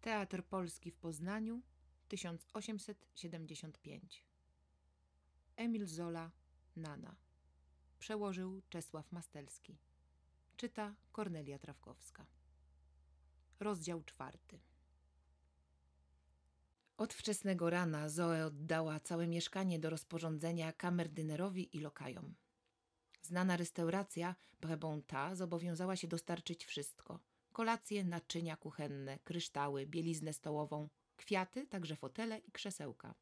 Teatr Polski w Poznaniu 1875. Emil Zola, Nana. Przełożył Czesław Mastelski. Czyta Kornelia Trawkowska. Rozdział czwarty. Od wczesnego rana Zoe oddała całe mieszkanie do rozporządzenia kamerdynerowi i lokajom. Znana restauracja Brebon zobowiązała się dostarczyć wszystko – kolacje, naczynia kuchenne, kryształy, bieliznę stołową, kwiaty, także fotele i krzesełka.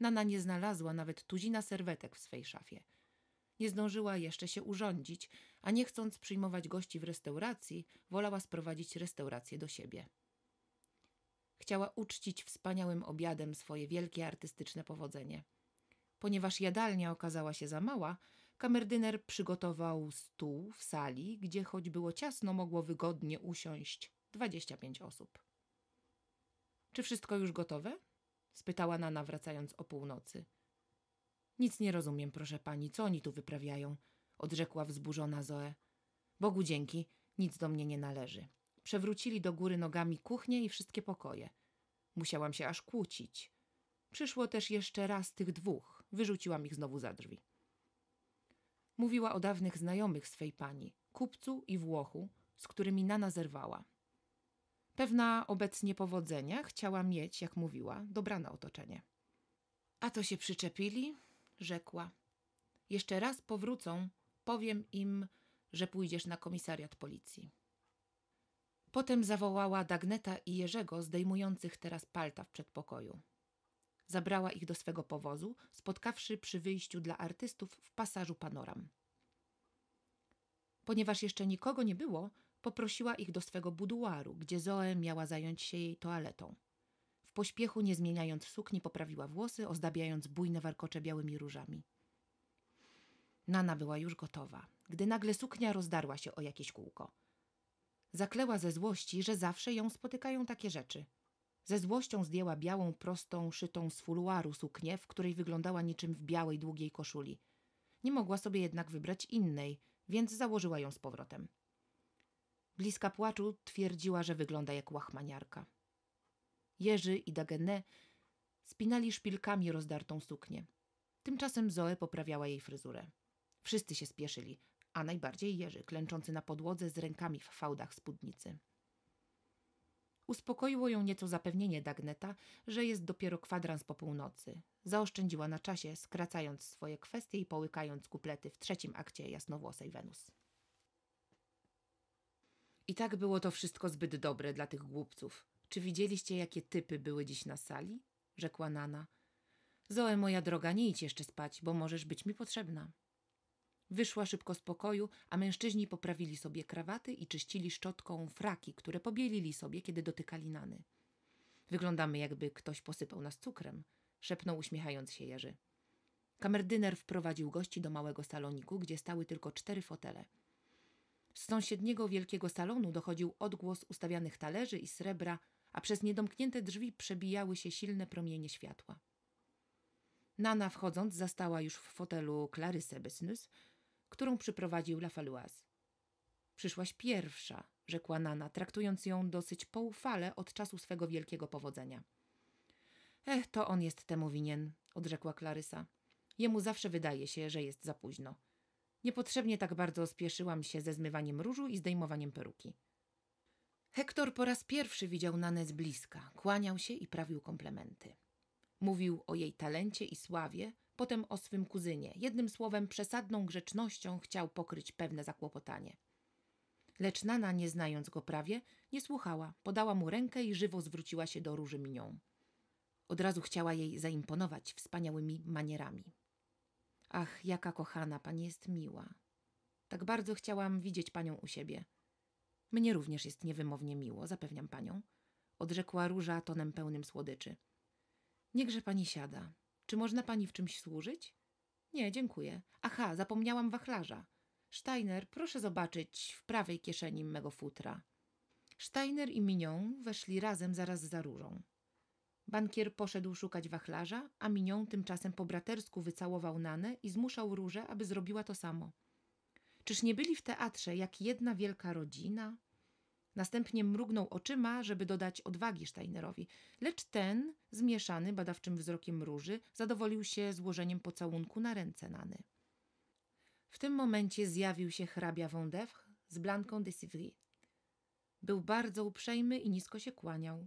Nana nie znalazła nawet tuzina serwetek w swej szafie. Nie zdążyła jeszcze się urządzić, a nie chcąc przyjmować gości w restauracji, wolała sprowadzić restaurację do siebie. Chciała uczcić wspaniałym obiadem swoje wielkie artystyczne powodzenie. Ponieważ jadalnia okazała się za mała, Kamerdyner przygotował stół w sali, gdzie choć było ciasno, mogło wygodnie usiąść 25 osób. Czy wszystko już gotowe? spytała Nana, wracając o północy. Nic nie rozumiem, proszę pani, co oni tu wyprawiają? odrzekła wzburzona Zoe. Bogu dzięki, nic do mnie nie należy. Przewrócili do góry nogami kuchnię i wszystkie pokoje. Musiałam się aż kłócić. Przyszło też jeszcze raz tych dwóch. Wyrzuciłam ich znowu za drzwi. Mówiła o dawnych znajomych swej pani, kupcu i Włochu, z którymi Nana zerwała. Pewna obecnie powodzenia chciała mieć, jak mówiła, dobrane otoczenie. A to się przyczepili? rzekła. Jeszcze raz powrócą, powiem im, że pójdziesz na komisariat policji. Potem zawołała Dagneta i Jerzego, zdejmujących teraz palta w przedpokoju. Zabrała ich do swego powozu, spotkawszy przy wyjściu dla artystów w pasażu panoram. Ponieważ jeszcze nikogo nie było, poprosiła ich do swego buduaru, gdzie Zoe miała zająć się jej toaletą. W pośpiechu, nie zmieniając sukni, poprawiła włosy, ozdabiając bujne warkocze białymi różami. Nana była już gotowa, gdy nagle suknia rozdarła się o jakieś kółko. Zakleła ze złości, że zawsze ją spotykają takie rzeczy – ze złością zdjęła białą, prostą, szytą z fuluaru suknię, w której wyglądała niczym w białej, długiej koszuli. Nie mogła sobie jednak wybrać innej, więc założyła ją z powrotem. Bliska płaczu twierdziła, że wygląda jak łachmaniarka. Jerzy i Dagenet spinali szpilkami rozdartą suknię. Tymczasem Zoe poprawiała jej fryzurę. Wszyscy się spieszyli, a najbardziej Jerzy, klęczący na podłodze z rękami w fałdach spódnicy. Uspokoiło ją nieco zapewnienie Dagneta, że jest dopiero kwadrans po północy. Zaoszczędziła na czasie, skracając swoje kwestie i połykając kuplety w trzecim akcie jasnowłosej Wenus. I tak było to wszystko zbyt dobre dla tych głupców. Czy widzieliście, jakie typy były dziś na sali? rzekła Nana. Zoe, moja droga, nie idź jeszcze spać, bo możesz być mi potrzebna. Wyszła szybko z pokoju, a mężczyźni poprawili sobie krawaty i czyścili szczotką fraki, które pobielili sobie, kiedy dotykali Nany. Wyglądamy, jakby ktoś posypał nas cukrem, szepnął uśmiechając się Jerzy. Kamerdyner wprowadził gości do małego saloniku, gdzie stały tylko cztery fotele. Z sąsiedniego wielkiego salonu dochodził odgłos ustawianych talerzy i srebra, a przez niedomknięte drzwi przebijały się silne promienie światła. Nana wchodząc zastała już w fotelu Klary Besnys, którą przyprowadził Lafaloise. Przyszłaś pierwsza, rzekła Nana, traktując ją dosyć poufale od czasu swego wielkiego powodzenia. Eh, to on jest temu winien, odrzekła Klarysa. Jemu zawsze wydaje się, że jest za późno. Niepotrzebnie tak bardzo spieszyłam się ze zmywaniem różu i zdejmowaniem peruki. Hektor po raz pierwszy widział Nanę z bliska, kłaniał się i prawił komplementy. Mówił o jej talencie i sławie, potem o swym kuzynie. Jednym słowem, przesadną grzecznością chciał pokryć pewne zakłopotanie. Lecz Nana, nie znając go prawie, nie słuchała, podała mu rękę i żywo zwróciła się do Róży Minią. Od razu chciała jej zaimponować wspaniałymi manierami. Ach, jaka kochana, pani jest miła. Tak bardzo chciałam widzieć panią u siebie. Mnie również jest niewymownie miło, zapewniam panią, odrzekła Róża tonem pełnym słodyczy. Niechże pani siada. Czy można pani w czymś służyć? Nie, dziękuję. Aha, zapomniałam wachlarza. Steiner, proszę zobaczyć w prawej kieszeni mego futra. Steiner i Minion weszli razem zaraz za różą. Bankier poszedł szukać wachlarza, a Minion tymczasem po bratersku wycałował Nanę i zmuszał Różę, aby zrobiła to samo. Czyż nie byli w teatrze jak jedna wielka rodzina? Następnie mrugnął oczyma, żeby dodać odwagi Steinerowi, lecz ten, zmieszany badawczym wzrokiem róży, zadowolił się złożeniem pocałunku na ręce Nany. W tym momencie zjawił się hrabia Wądewch z Blanką de Sivry. Był bardzo uprzejmy i nisko się kłaniał.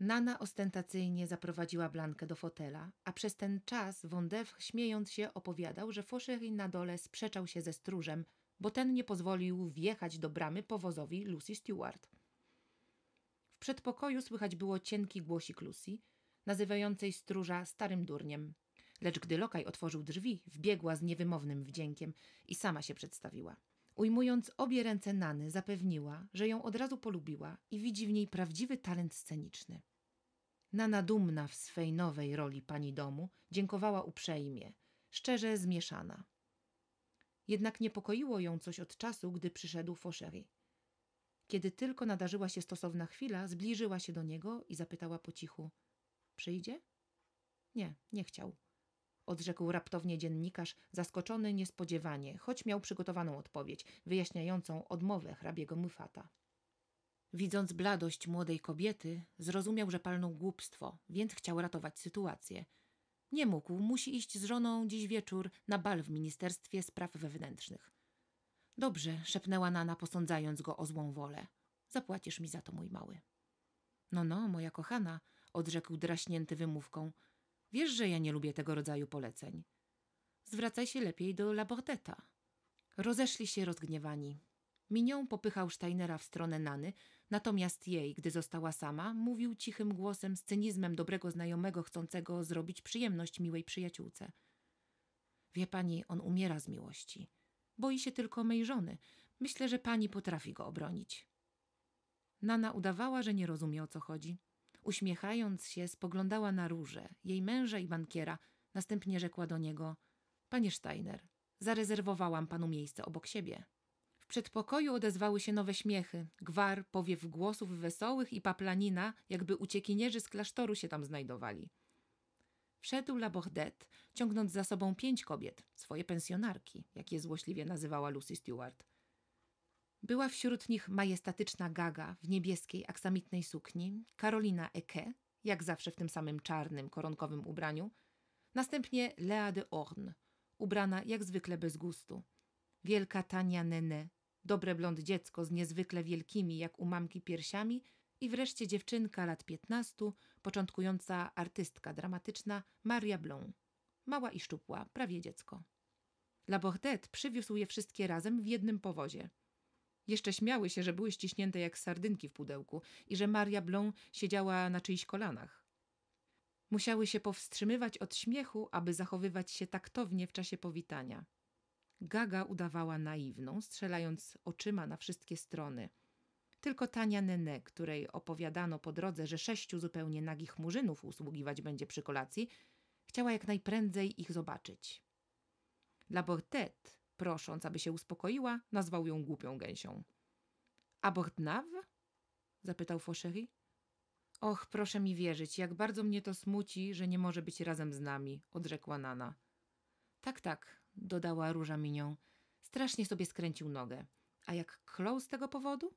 Nana ostentacyjnie zaprowadziła Blankę do fotela, a przez ten czas Wądewch, śmiejąc się, opowiadał, że Foscherin na dole sprzeczał się ze stróżem bo ten nie pozwolił wjechać do bramy powozowi Lucy Stewart. W przedpokoju słychać było cienki głosik Lucy, nazywającej stróża starym durniem. Lecz gdy lokaj otworzył drzwi, wbiegła z niewymownym wdziękiem i sama się przedstawiła. Ujmując obie ręce Nany, zapewniła, że ją od razu polubiła i widzi w niej prawdziwy talent sceniczny. Nana dumna w swej nowej roli pani domu dziękowała uprzejmie, szczerze zmieszana. Jednak niepokoiło ją coś od czasu, gdy przyszedł Foszeri. Kiedy tylko nadarzyła się stosowna chwila, zbliżyła się do niego i zapytała po cichu: Przyjdzie? Nie, nie chciał. Odrzekł raptownie dziennikarz, zaskoczony niespodziewanie, choć miał przygotowaną odpowiedź, wyjaśniającą odmowę hrabiego Mufata. Widząc bladość młodej kobiety, zrozumiał, że palną głupstwo, więc chciał ratować sytuację – nie mógł, musi iść z żoną dziś wieczór na bal w Ministerstwie Spraw Wewnętrznych. Dobrze, szepnęła Nana, posądzając go o złą wolę. Zapłacisz mi za to, mój mały. No, no, moja kochana, odrzekł draśnięty wymówką. Wiesz, że ja nie lubię tego rodzaju poleceń. Zwracaj się lepiej do Labordeta. Rozeszli się rozgniewani. Minią popychał Steinera w stronę Nany, Natomiast jej, gdy została sama, mówił cichym głosem z cynizmem dobrego znajomego chcącego zrobić przyjemność miłej przyjaciółce. Wie pani, on umiera z miłości. Boi się tylko mej żony. Myślę, że pani potrafi go obronić. Nana udawała, że nie rozumie o co chodzi. Uśmiechając się, spoglądała na róże, jej męża i bankiera. Następnie rzekła do niego: Panie Steiner, zarezerwowałam panu miejsce obok siebie. W przedpokoju odezwały się nowe śmiechy, gwar, powiew głosów wesołych i paplanina, jakby uciekinierzy z klasztoru się tam znajdowali. Wszedł Labordet, ciągnąc za sobą pięć kobiet, swoje pensjonarki, jak je złośliwie nazywała Lucy Stewart. Była wśród nich majestatyczna Gaga w niebieskiej aksamitnej sukni, Karolina Eke, jak zawsze w tym samym czarnym, koronkowym ubraniu, następnie Lea de Orne, ubrana jak zwykle bez gustu, wielka Tania Nene dobre blond dziecko z niezwykle wielkimi jak u mamki piersiami i wreszcie dziewczynka lat piętnastu, początkująca artystka dramatyczna Maria Blon. Mała i szczupła, prawie dziecko. Labordet przywiózł je wszystkie razem w jednym powozie. Jeszcze śmiały się, że były ściśnięte jak sardynki w pudełku i że Maria Blon siedziała na czyichś kolanach. Musiały się powstrzymywać od śmiechu, aby zachowywać się taktownie w czasie powitania. Gaga udawała naiwną, strzelając oczyma na wszystkie strony. Tylko Tania Nene, której opowiadano po drodze, że sześciu zupełnie nagich murzynów usługiwać będzie przy kolacji, chciała jak najprędzej ich zobaczyć. La prosząc, aby się uspokoiła, nazwał ją głupią gęsią. – Abortnave? – zapytał Foscheri. Och, proszę mi wierzyć, jak bardzo mnie to smuci, że nie może być razem z nami – odrzekła Nana. – Tak, tak, dodała róża minią, strasznie sobie skręcił nogę. A jak klął z tego powodu?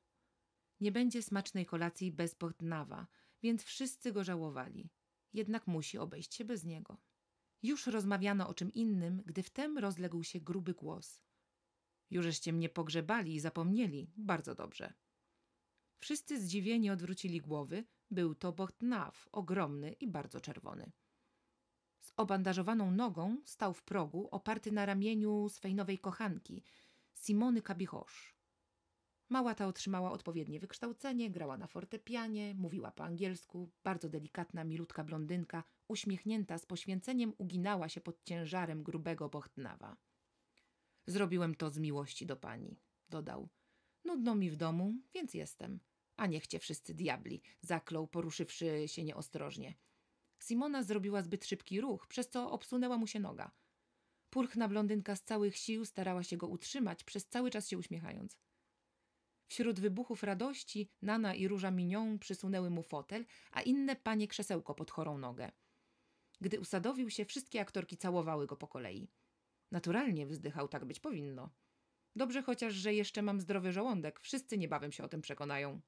Nie będzie smacznej kolacji bez Bogdnawa, więc wszyscy go żałowali. Jednak musi obejść się bez niego. Już rozmawiano o czym innym, gdy wtem rozległ się gruby głos. Jużeście mnie pogrzebali i zapomnieli. Bardzo dobrze. Wszyscy zdziwieni odwrócili głowy. Był to Bogdnaw, ogromny i bardzo czerwony obandażowaną nogą stał w progu, oparty na ramieniu swej nowej kochanki, Simony Cabiroche. Mała ta otrzymała odpowiednie wykształcenie, grała na fortepianie, mówiła po angielsku, bardzo delikatna, milutka blondynka, uśmiechnięta z poświęceniem uginała się pod ciężarem grubego bochtnawa. Zrobiłem to z miłości do pani, dodał. Nudno mi w domu, więc jestem. A niech cię wszyscy diabli, zaklął, poruszywszy się nieostrożnie. Simona zrobiła zbyt szybki ruch, przez co obsunęła mu się noga. Purchna blondynka z całych sił starała się go utrzymać, przez cały czas się uśmiechając. Wśród wybuchów radości Nana i Róża minią przysunęły mu fotel, a inne panie krzesełko pod chorą nogę. Gdy usadowił się, wszystkie aktorki całowały go po kolei. Naturalnie wzdychał, tak być powinno. Dobrze chociaż, że jeszcze mam zdrowy żołądek, wszyscy niebawem się o tym przekonają.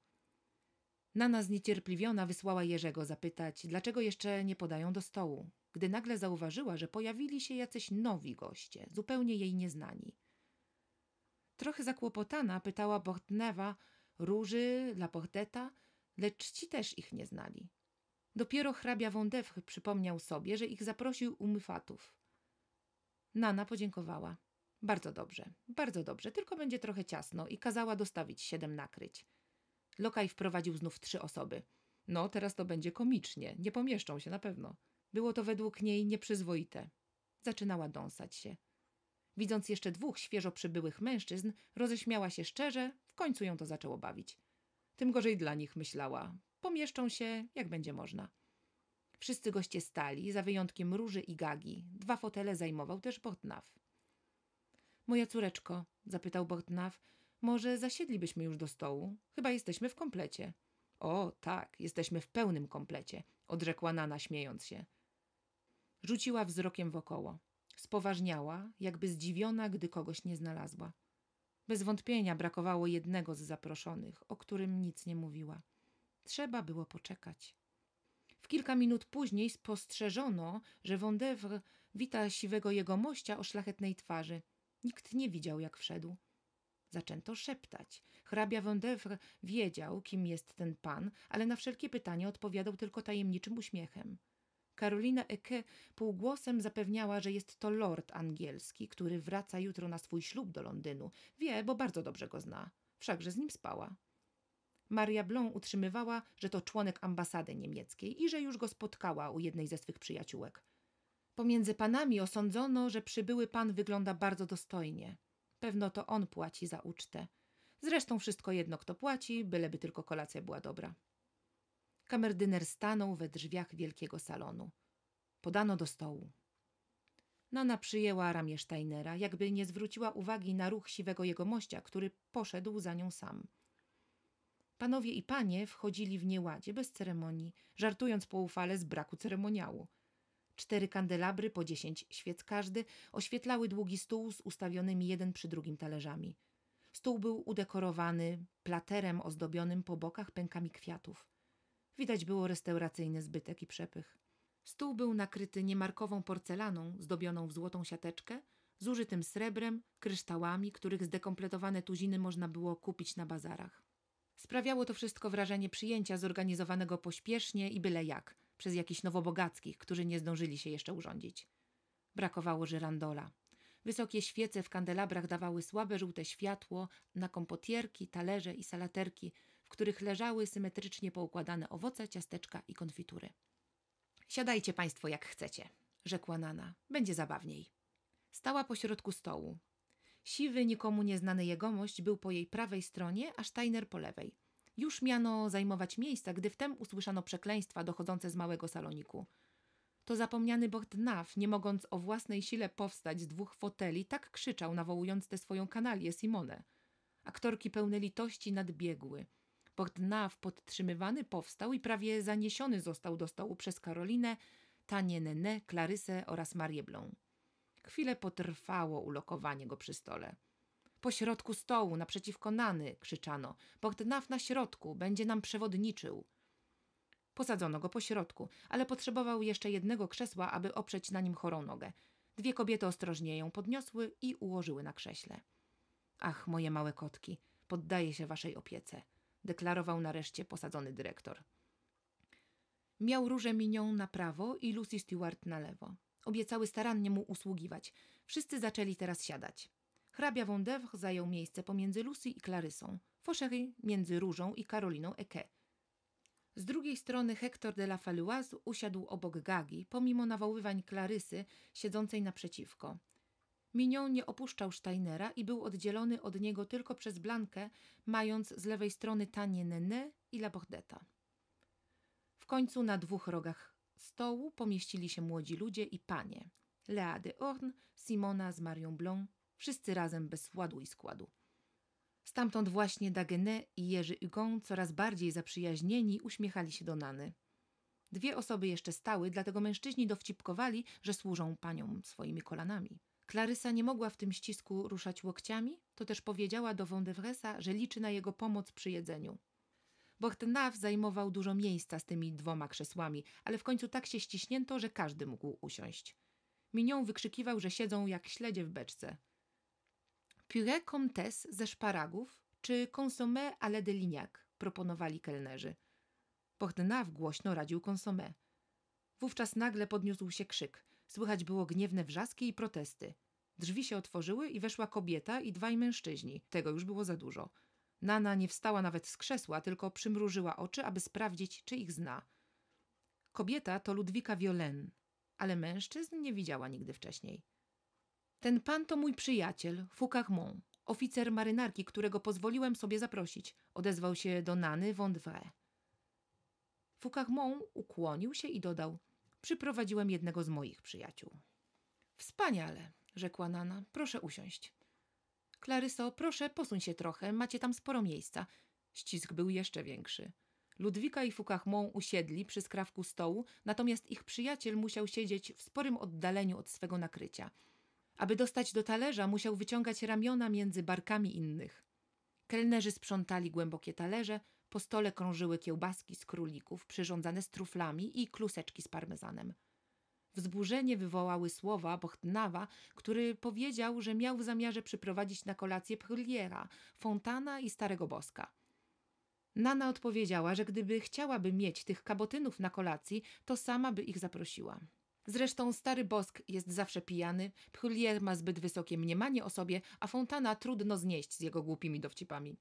Nana zniecierpliwiona wysłała Jerzego zapytać, dlaczego jeszcze nie podają do stołu, gdy nagle zauważyła, że pojawili się jacyś nowi goście, zupełnie jej nieznani. Trochę zakłopotana pytała Bortnewa, Róży, Laporteta, lecz ci też ich nie znali. Dopiero hrabia Wądewch przypomniał sobie, że ich zaprosił umyfatów. Nana podziękowała. Bardzo dobrze, bardzo dobrze, tylko będzie trochę ciasno i kazała dostawić siedem nakryć. Lokaj wprowadził znów trzy osoby. No, teraz to będzie komicznie. Nie pomieszczą się na pewno. Było to według niej nieprzyzwoite. Zaczynała dąsać się. Widząc jeszcze dwóch świeżo przybyłych mężczyzn, roześmiała się szczerze, w końcu ją to zaczęło bawić. Tym gorzej dla nich myślała. Pomieszczą się, jak będzie można. Wszyscy goście stali, za wyjątkiem Róży i Gagi. Dwa fotele zajmował też Botnaw. Moja córeczko, zapytał Botnaw, może zasiedlibyśmy już do stołu? Chyba jesteśmy w komplecie. O, tak, jesteśmy w pełnym komplecie, odrzekła Nana, śmiejąc się. Rzuciła wzrokiem wokoło. Spoważniała, jakby zdziwiona, gdy kogoś nie znalazła. Bez wątpienia brakowało jednego z zaproszonych, o którym nic nie mówiła. Trzeba było poczekać. W kilka minut później spostrzeżono, że Wondewr wita siwego jegomościa o szlachetnej twarzy. Nikt nie widział, jak wszedł. Zaczęto szeptać. Hrabia Wendewr wiedział, kim jest ten pan, ale na wszelkie pytania odpowiadał tylko tajemniczym uśmiechem. Karolina Eke półgłosem zapewniała, że jest to lord angielski, który wraca jutro na swój ślub do Londynu. Wie, bo bardzo dobrze go zna. Wszakże z nim spała. Maria Blon utrzymywała, że to członek ambasady niemieckiej i że już go spotkała u jednej ze swych przyjaciółek. Pomiędzy panami osądzono, że przybyły pan wygląda bardzo dostojnie. Pewno to on płaci za ucztę. Zresztą wszystko jedno, kto płaci, byleby tylko kolacja była dobra. Kamerdyner stanął we drzwiach wielkiego salonu. Podano do stołu. Nana przyjęła ramię Steinera, jakby nie zwróciła uwagi na ruch siwego jegomościa, który poszedł za nią sam. Panowie i panie wchodzili w nieładzie bez ceremonii, żartując po ufale z braku ceremoniału – Cztery kandelabry, po dziesięć świec każdy, oświetlały długi stół z ustawionymi jeden przy drugim talerzami. Stół był udekorowany platerem ozdobionym po bokach pękami kwiatów. Widać było restauracyjny zbytek i przepych. Stół był nakryty niemarkową porcelaną zdobioną w złotą siateczkę, zużytym srebrem, kryształami, których zdekompletowane tuziny można było kupić na bazarach. Sprawiało to wszystko wrażenie przyjęcia zorganizowanego pośpiesznie i byle jak, przez jakichś nowobogackich, którzy nie zdążyli się jeszcze urządzić. Brakowało żyrandola. Wysokie świece w kandelabrach dawały słabe żółte światło na kompotierki, talerze i salaterki, w których leżały symetrycznie poukładane owoce, ciasteczka i konfitury. Siadajcie państwo jak chcecie, rzekła Nana. Będzie zabawniej. Stała pośrodku stołu. Siwy, nikomu nieznany jegomość był po jej prawej stronie, a Steiner po lewej – już miano zajmować miejsca, gdy wtem usłyszano przekleństwa dochodzące z małego saloniku. To zapomniany Bortnaf, nie mogąc o własnej sile powstać z dwóch foteli, tak krzyczał, nawołując tę swoją kanalię Simone. Aktorki pełne litości nadbiegły. Bortnaf podtrzymywany powstał i prawie zaniesiony został do stołu przez Karolinę, Tanie Nenę, Klarysę oraz Marię Chwilę potrwało ulokowanie go przy stole. Po środku stołu, naprzeciwko Nany, krzyczano. Bogdanaw na środku, będzie nam przewodniczył. Posadzono go po środku, ale potrzebował jeszcze jednego krzesła, aby oprzeć na nim chorą nogę. Dwie kobiety ostrożnie ją podniosły i ułożyły na krześle. Ach, moje małe kotki, poddaję się waszej opiece, deklarował nareszcie posadzony dyrektor. Miał różę minią na prawo i Lucy Stewart na lewo. Obiecały starannie mu usługiwać. Wszyscy zaczęli teraz siadać. Hrabia Wondewch zajął miejsce pomiędzy Lucy i Clarysą, Fauchery między Różą i Karoliną Eke. Z drugiej strony Hector de la Faluaz usiadł obok Gagi, pomimo nawoływań Klarysy, siedzącej naprzeciwko. Minion nie opuszczał Steinera i był oddzielony od niego tylko przez Blankę, mając z lewej strony tanie Nene i La W końcu na dwóch rogach stołu pomieścili się młodzi ludzie i panie. Lea de Orn, Simona z Marią Blanc wszyscy razem bez ładu i składu. Stamtąd właśnie Dagenet i Jerzy Hugon, coraz bardziej zaprzyjaźnieni, uśmiechali się do Nany. Dwie osoby jeszcze stały, dlatego mężczyźni dowcipkowali, że służą paniom swoimi kolanami. Klarysa nie mogła w tym ścisku ruszać łokciami, to też powiedziała do Wondevresa, że liczy na jego pomoc przy jedzeniu. Bortenaw zajmował dużo miejsca z tymi dwoma krzesłami, ale w końcu tak się ściśnięto, że każdy mógł usiąść. Minią wykrzykiwał, że siedzą jak śledzie w beczce – Purée comtesse ze szparagów czy consommé à la de lignac proponowali kelnerzy. Portnaw głośno radził consommé. Wówczas nagle podniósł się krzyk. Słychać było gniewne wrzaski i protesty. Drzwi się otworzyły i weszła kobieta i dwaj mężczyźni. Tego już było za dużo. Nana nie wstała nawet z krzesła, tylko przymrużyła oczy, aby sprawdzić, czy ich zna. Kobieta to Ludwika Violen, ale mężczyzn nie widziała nigdy wcześniej. Ten pan to mój przyjaciel, Foucarmont, oficer marynarki, którego pozwoliłem sobie zaprosić, odezwał się do Nany Wondwe. Foucarmont ukłonił się i dodał: Przyprowadziłem jednego z moich przyjaciół. Wspaniale, rzekła Nana, proszę usiąść. Klaryso, proszę, posuń się trochę, macie tam sporo miejsca. Ścisk był jeszcze większy. Ludwika i Foucarmont usiedli przy skrawku stołu, natomiast ich przyjaciel musiał siedzieć w sporym oddaleniu od swego nakrycia – aby dostać do talerza, musiał wyciągać ramiona między barkami innych. Kelnerzy sprzątali głębokie talerze, po stole krążyły kiełbaski z królików, przyrządzane z truflami i kluseczki z parmezanem. Wzburzenie wywołały słowa Bochtnawa, który powiedział, że miał w zamiarze przyprowadzić na kolację Pryliera, Fontana i Starego Boska. Nana odpowiedziała, że gdyby chciałaby mieć tych kabotynów na kolacji, to sama by ich zaprosiła. Zresztą stary Bosk jest zawsze pijany, Pchulier ma zbyt wysokie mniemanie o sobie, a Fontana trudno znieść z jego głupimi dowcipami.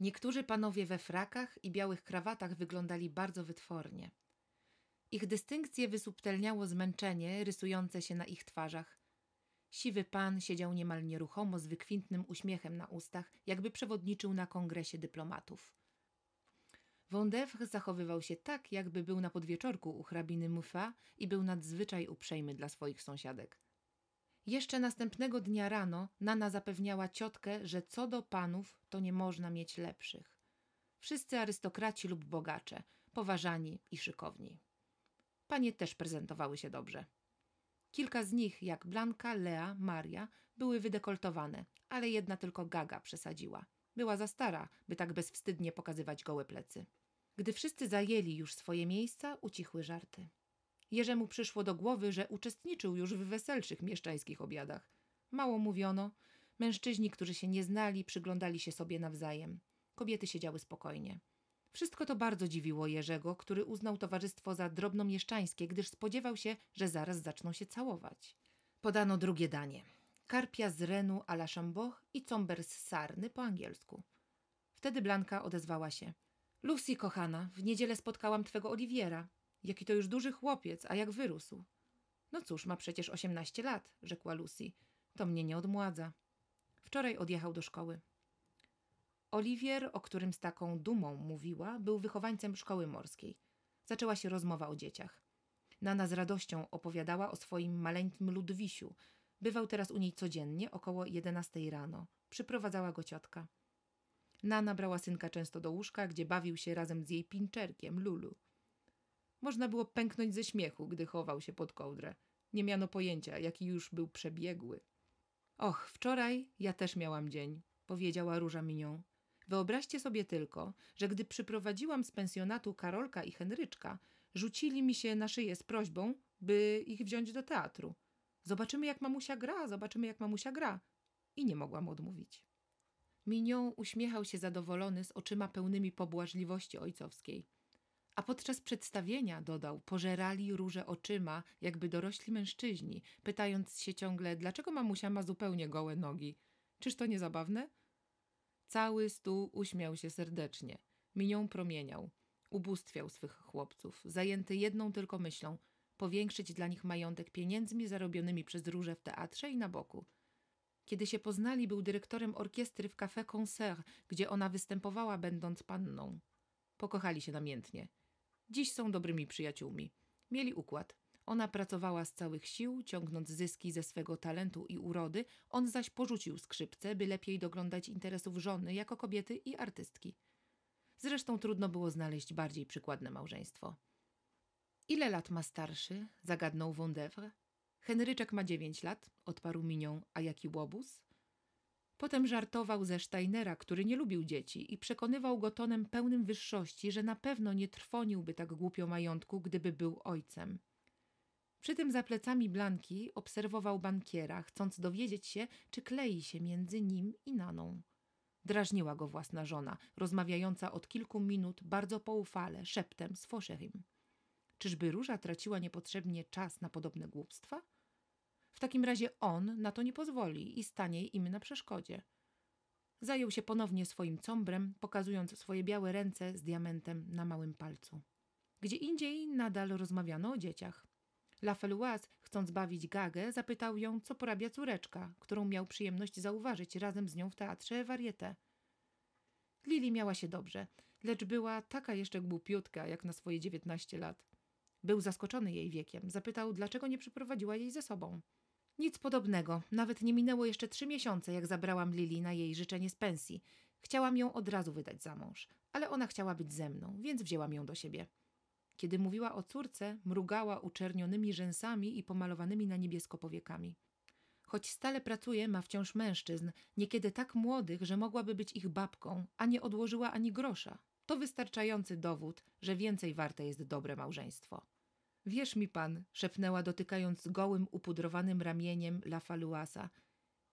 Niektórzy panowie we frakach i białych krawatach wyglądali bardzo wytwornie. Ich dystynkcje wysubtelniało zmęczenie rysujące się na ich twarzach. Siwy pan siedział niemal nieruchomo z wykwintnym uśmiechem na ustach, jakby przewodniczył na kongresie dyplomatów. Wondefr zachowywał się tak, jakby był na podwieczorku u hrabiny Mufa i był nadzwyczaj uprzejmy dla swoich sąsiadek. Jeszcze następnego dnia rano Nana zapewniała ciotkę, że co do panów, to nie można mieć lepszych. Wszyscy arystokraci lub bogacze, poważani i szykowni. Panie też prezentowały się dobrze. Kilka z nich, jak Blanka, Lea, Maria, były wydekoltowane, ale jedna tylko Gaga przesadziła. Była za stara, by tak bezwstydnie pokazywać gołe plecy. Gdy wszyscy zajęli już swoje miejsca, ucichły żarty. Jerzemu przyszło do głowy, że uczestniczył już w weselszych mieszczańskich obiadach. Mało mówiono. Mężczyźni, którzy się nie znali, przyglądali się sobie nawzajem. Kobiety siedziały spokojnie. Wszystko to bardzo dziwiło Jerzego, który uznał towarzystwo za drobnomieszczańskie, gdyż spodziewał się, że zaraz zaczną się całować. Podano drugie danie. Karpia z Renu à la Chamboch i comber z Sarny po angielsku. Wtedy Blanka odezwała się – Lucy, kochana, w niedzielę spotkałam twego Oliwiera. Jaki to już duży chłopiec, a jak wyrósł. No cóż, ma przecież osiemnaście lat, rzekła Lucy. To mnie nie odmładza. Wczoraj odjechał do szkoły. Oliwier, o którym z taką dumą mówiła, był wychowańcem szkoły morskiej. Zaczęła się rozmowa o dzieciach. Nana z radością opowiadała o swoim maleńkim Ludwisiu. Bywał teraz u niej codziennie około jedenastej rano. Przyprowadzała go ciotka. Nana brała synka często do łóżka, gdzie bawił się razem z jej pinczerkiem, Lulu. Można było pęknąć ze śmiechu, gdy chował się pod kołdrę. Nie miano pojęcia, jaki już był przebiegły. Och, wczoraj ja też miałam dzień, powiedziała Róża Minią. Wyobraźcie sobie tylko, że gdy przyprowadziłam z pensjonatu Karolka i Henryczka, rzucili mi się na szyję z prośbą, by ich wziąć do teatru. Zobaczymy, jak mamusia gra, zobaczymy, jak mamusia gra. I nie mogłam odmówić. Minion uśmiechał się zadowolony z oczyma pełnymi pobłażliwości ojcowskiej. A podczas przedstawienia, dodał, pożerali róże oczyma, jakby dorośli mężczyźni, pytając się ciągle, dlaczego mamusia ma zupełnie gołe nogi. Czyż to nie zabawne? Cały stół uśmiał się serdecznie. Minion promieniał. Ubóstwiał swych chłopców, zajęty jedną tylko myślą – powiększyć dla nich majątek pieniędzmi zarobionymi przez róże w teatrze i na boku – kiedy się poznali, był dyrektorem orkiestry w Café Concert, gdzie ona występowała, będąc panną. Pokochali się namiętnie. Dziś są dobrymi przyjaciółmi. Mieli układ. Ona pracowała z całych sił, ciągnąc zyski ze swego talentu i urody, on zaś porzucił skrzypce, by lepiej doglądać interesów żony jako kobiety i artystki. Zresztą trudno było znaleźć bardziej przykładne małżeństwo. Ile lat ma starszy? zagadnął Wondevre. Henryczek ma dziewięć lat, odparł minią, a jaki łobuz? Potem żartował ze Steinera, który nie lubił dzieci i przekonywał go tonem pełnym wyższości, że na pewno nie trwoniłby tak głupio majątku, gdyby był ojcem. Przy tym za plecami Blanki obserwował bankiera, chcąc dowiedzieć się, czy klei się między nim i Naną. Drażniła go własna żona, rozmawiająca od kilku minut bardzo poufale, szeptem z Foscherim. Czyżby Róża traciła niepotrzebnie czas na podobne głupstwa? W takim razie on na to nie pozwoli i stanie im na przeszkodzie. Zajął się ponownie swoim combrem, pokazując swoje białe ręce z diamentem na małym palcu. Gdzie indziej nadal rozmawiano o dzieciach. Lafeloise, chcąc bawić gagę, zapytał ją, co porabia córeczka, którą miał przyjemność zauważyć razem z nią w teatrze warietę. Lili miała się dobrze, lecz była taka jeszcze głupiutka, jak na swoje dziewiętnaście lat. Był zaskoczony jej wiekiem. Zapytał, dlaczego nie przyprowadziła jej ze sobą. Nic podobnego. Nawet nie minęło jeszcze trzy miesiące, jak zabrałam Lili na jej życzenie z pensji. Chciałam ją od razu wydać za mąż, ale ona chciała być ze mną, więc wzięłam ją do siebie. Kiedy mówiła o córce, mrugała uczernionymi rzęsami i pomalowanymi na niebiesko powiekami. Choć stale pracuje, ma wciąż mężczyzn, niekiedy tak młodych, że mogłaby być ich babką, a nie odłożyła ani grosza. To wystarczający dowód, że więcej warte jest dobre małżeństwo. Wierz mi pan, szepnęła dotykając gołym, upudrowanym ramieniem La Faluasa.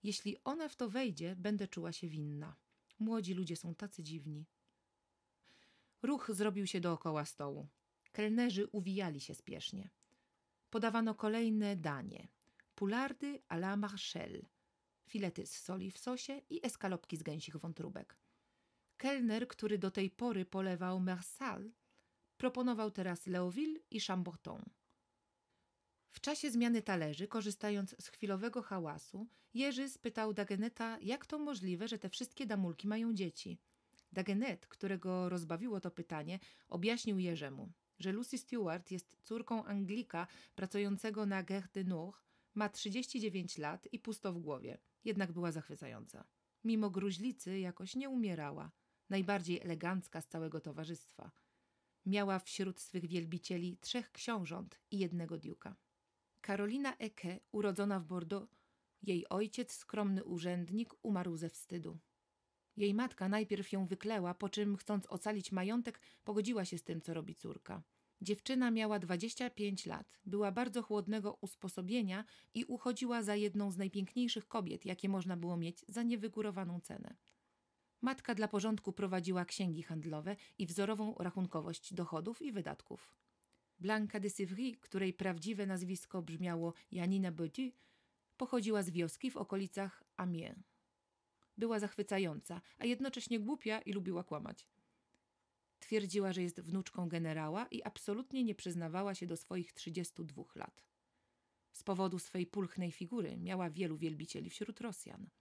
Jeśli ona w to wejdzie, będę czuła się winna. Młodzi ludzie są tacy dziwni. Ruch zrobił się dookoła stołu. Kelnerzy uwijali się spiesznie. Podawano kolejne danie. Pulardy à la Marchelle. Filety z soli w sosie i eskalopki z gęsich wątróbek. Kelner, który do tej pory polewał Marsal, proponował teraz Leoville i Chamborton. W czasie zmiany talerzy, korzystając z chwilowego hałasu, Jerzy spytał Dageneta, jak to możliwe, że te wszystkie damulki mają dzieci. Dagenet, którego rozbawiło to pytanie, objaśnił Jerzemu, że Lucy Stewart jest córką Anglika pracującego na Guerre de Nour, ma 39 lat i pusto w głowie, jednak była zachwycająca. Mimo gruźlicy jakoś nie umierała, najbardziej elegancka z całego towarzystwa – Miała wśród swych wielbicieli trzech książąt i jednego diuka. Karolina Eke, urodzona w Bordeaux, jej ojciec, skromny urzędnik, umarł ze wstydu. Jej matka najpierw ją wykleła, po czym, chcąc ocalić majątek, pogodziła się z tym, co robi córka. Dziewczyna miała 25 lat, była bardzo chłodnego usposobienia i uchodziła za jedną z najpiękniejszych kobiet, jakie można było mieć za niewygórowaną cenę. Matka dla porządku prowadziła księgi handlowe i wzorową rachunkowość dochodów i wydatków. Blanka de Sivry, której prawdziwe nazwisko brzmiało Janina Body, pochodziła z wioski w okolicach Amiens. Była zachwycająca, a jednocześnie głupia i lubiła kłamać. Twierdziła, że jest wnuczką generała i absolutnie nie przyznawała się do swoich 32 lat. Z powodu swej pulchnej figury miała wielu wielbicieli wśród Rosjan –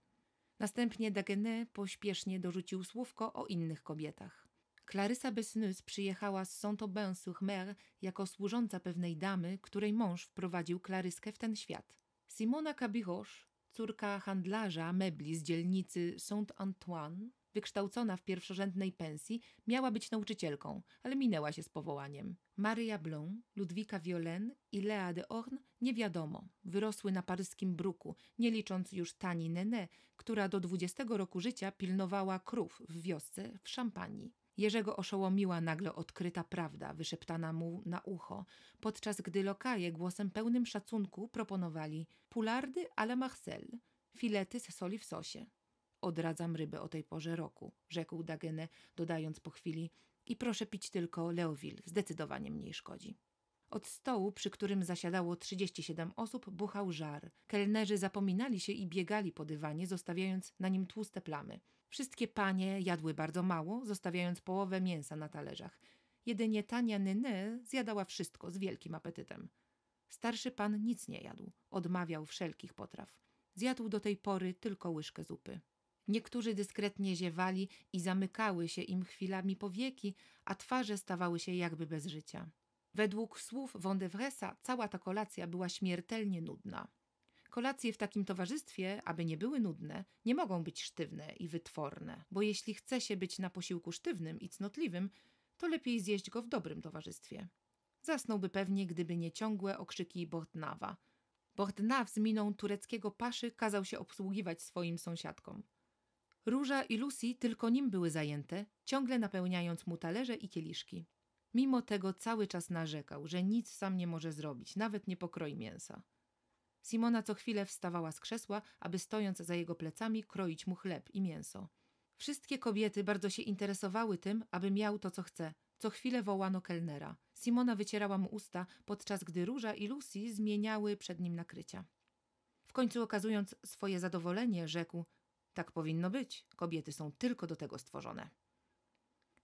Następnie Dagenet pośpiesznie dorzucił słówko o innych kobietach. Klarysa Besnus przyjechała z Saint-Aubin-sur-Mer jako służąca pewnej damy, której mąż wprowadził Klaryskę w ten świat. Simona Cabiroche, córka handlarza mebli z dzielnicy Saint-Antoine, wykształcona w pierwszorzędnej pensji, miała być nauczycielką, ale minęła się z powołaniem. Maria Blon, Ludwika Violen i Lea de Orn nie wiadomo. Wyrosły na paryskim bruku, nie licząc już Tani Nene, która do 20 roku życia pilnowała krów w wiosce w Szampanii. Jerzego oszołomiła nagle odkryta prawda, wyszeptana mu na ucho, podczas gdy lokaje głosem pełnym szacunku proponowali pulardy à la Marcel, filety z soli w sosie odradzam rybę o tej porze roku, rzekł Dagene, dodając po chwili i proszę pić tylko Leowil, zdecydowanie mniej szkodzi. Od stołu, przy którym zasiadało 37 osób, buchał żar. Kelnerzy zapominali się i biegali po dywanie, zostawiając na nim tłuste plamy. Wszystkie panie jadły bardzo mało, zostawiając połowę mięsa na talerzach. Jedynie Tania Nynę zjadała wszystko z wielkim apetytem. Starszy pan nic nie jadł, odmawiał wszelkich potraw. Zjadł do tej pory tylko łyżkę zupy. Niektórzy dyskretnie ziewali i zamykały się im chwilami powieki, a twarze stawały się jakby bez życia. Według słów Wondevresa cała ta kolacja była śmiertelnie nudna. Kolacje w takim towarzystwie, aby nie były nudne, nie mogą być sztywne i wytworne, bo jeśli chce się być na posiłku sztywnym i cnotliwym, to lepiej zjeść go w dobrym towarzystwie. Zasnąłby pewnie, gdyby nie ciągłe okrzyki Bortnawa. Bortnaw z miną tureckiego paszy kazał się obsługiwać swoim sąsiadkom. Róża i Lucy tylko nim były zajęte, ciągle napełniając mu talerze i kieliszki. Mimo tego cały czas narzekał, że nic sam nie może zrobić, nawet nie pokroi mięsa. Simona co chwilę wstawała z krzesła, aby stojąc za jego plecami kroić mu chleb i mięso. Wszystkie kobiety bardzo się interesowały tym, aby miał to, co chce. Co chwilę wołano kelnera. Simona wycierała mu usta, podczas gdy Róża i Lucy zmieniały przed nim nakrycia. W końcu okazując swoje zadowolenie, rzekł – tak powinno być. Kobiety są tylko do tego stworzone.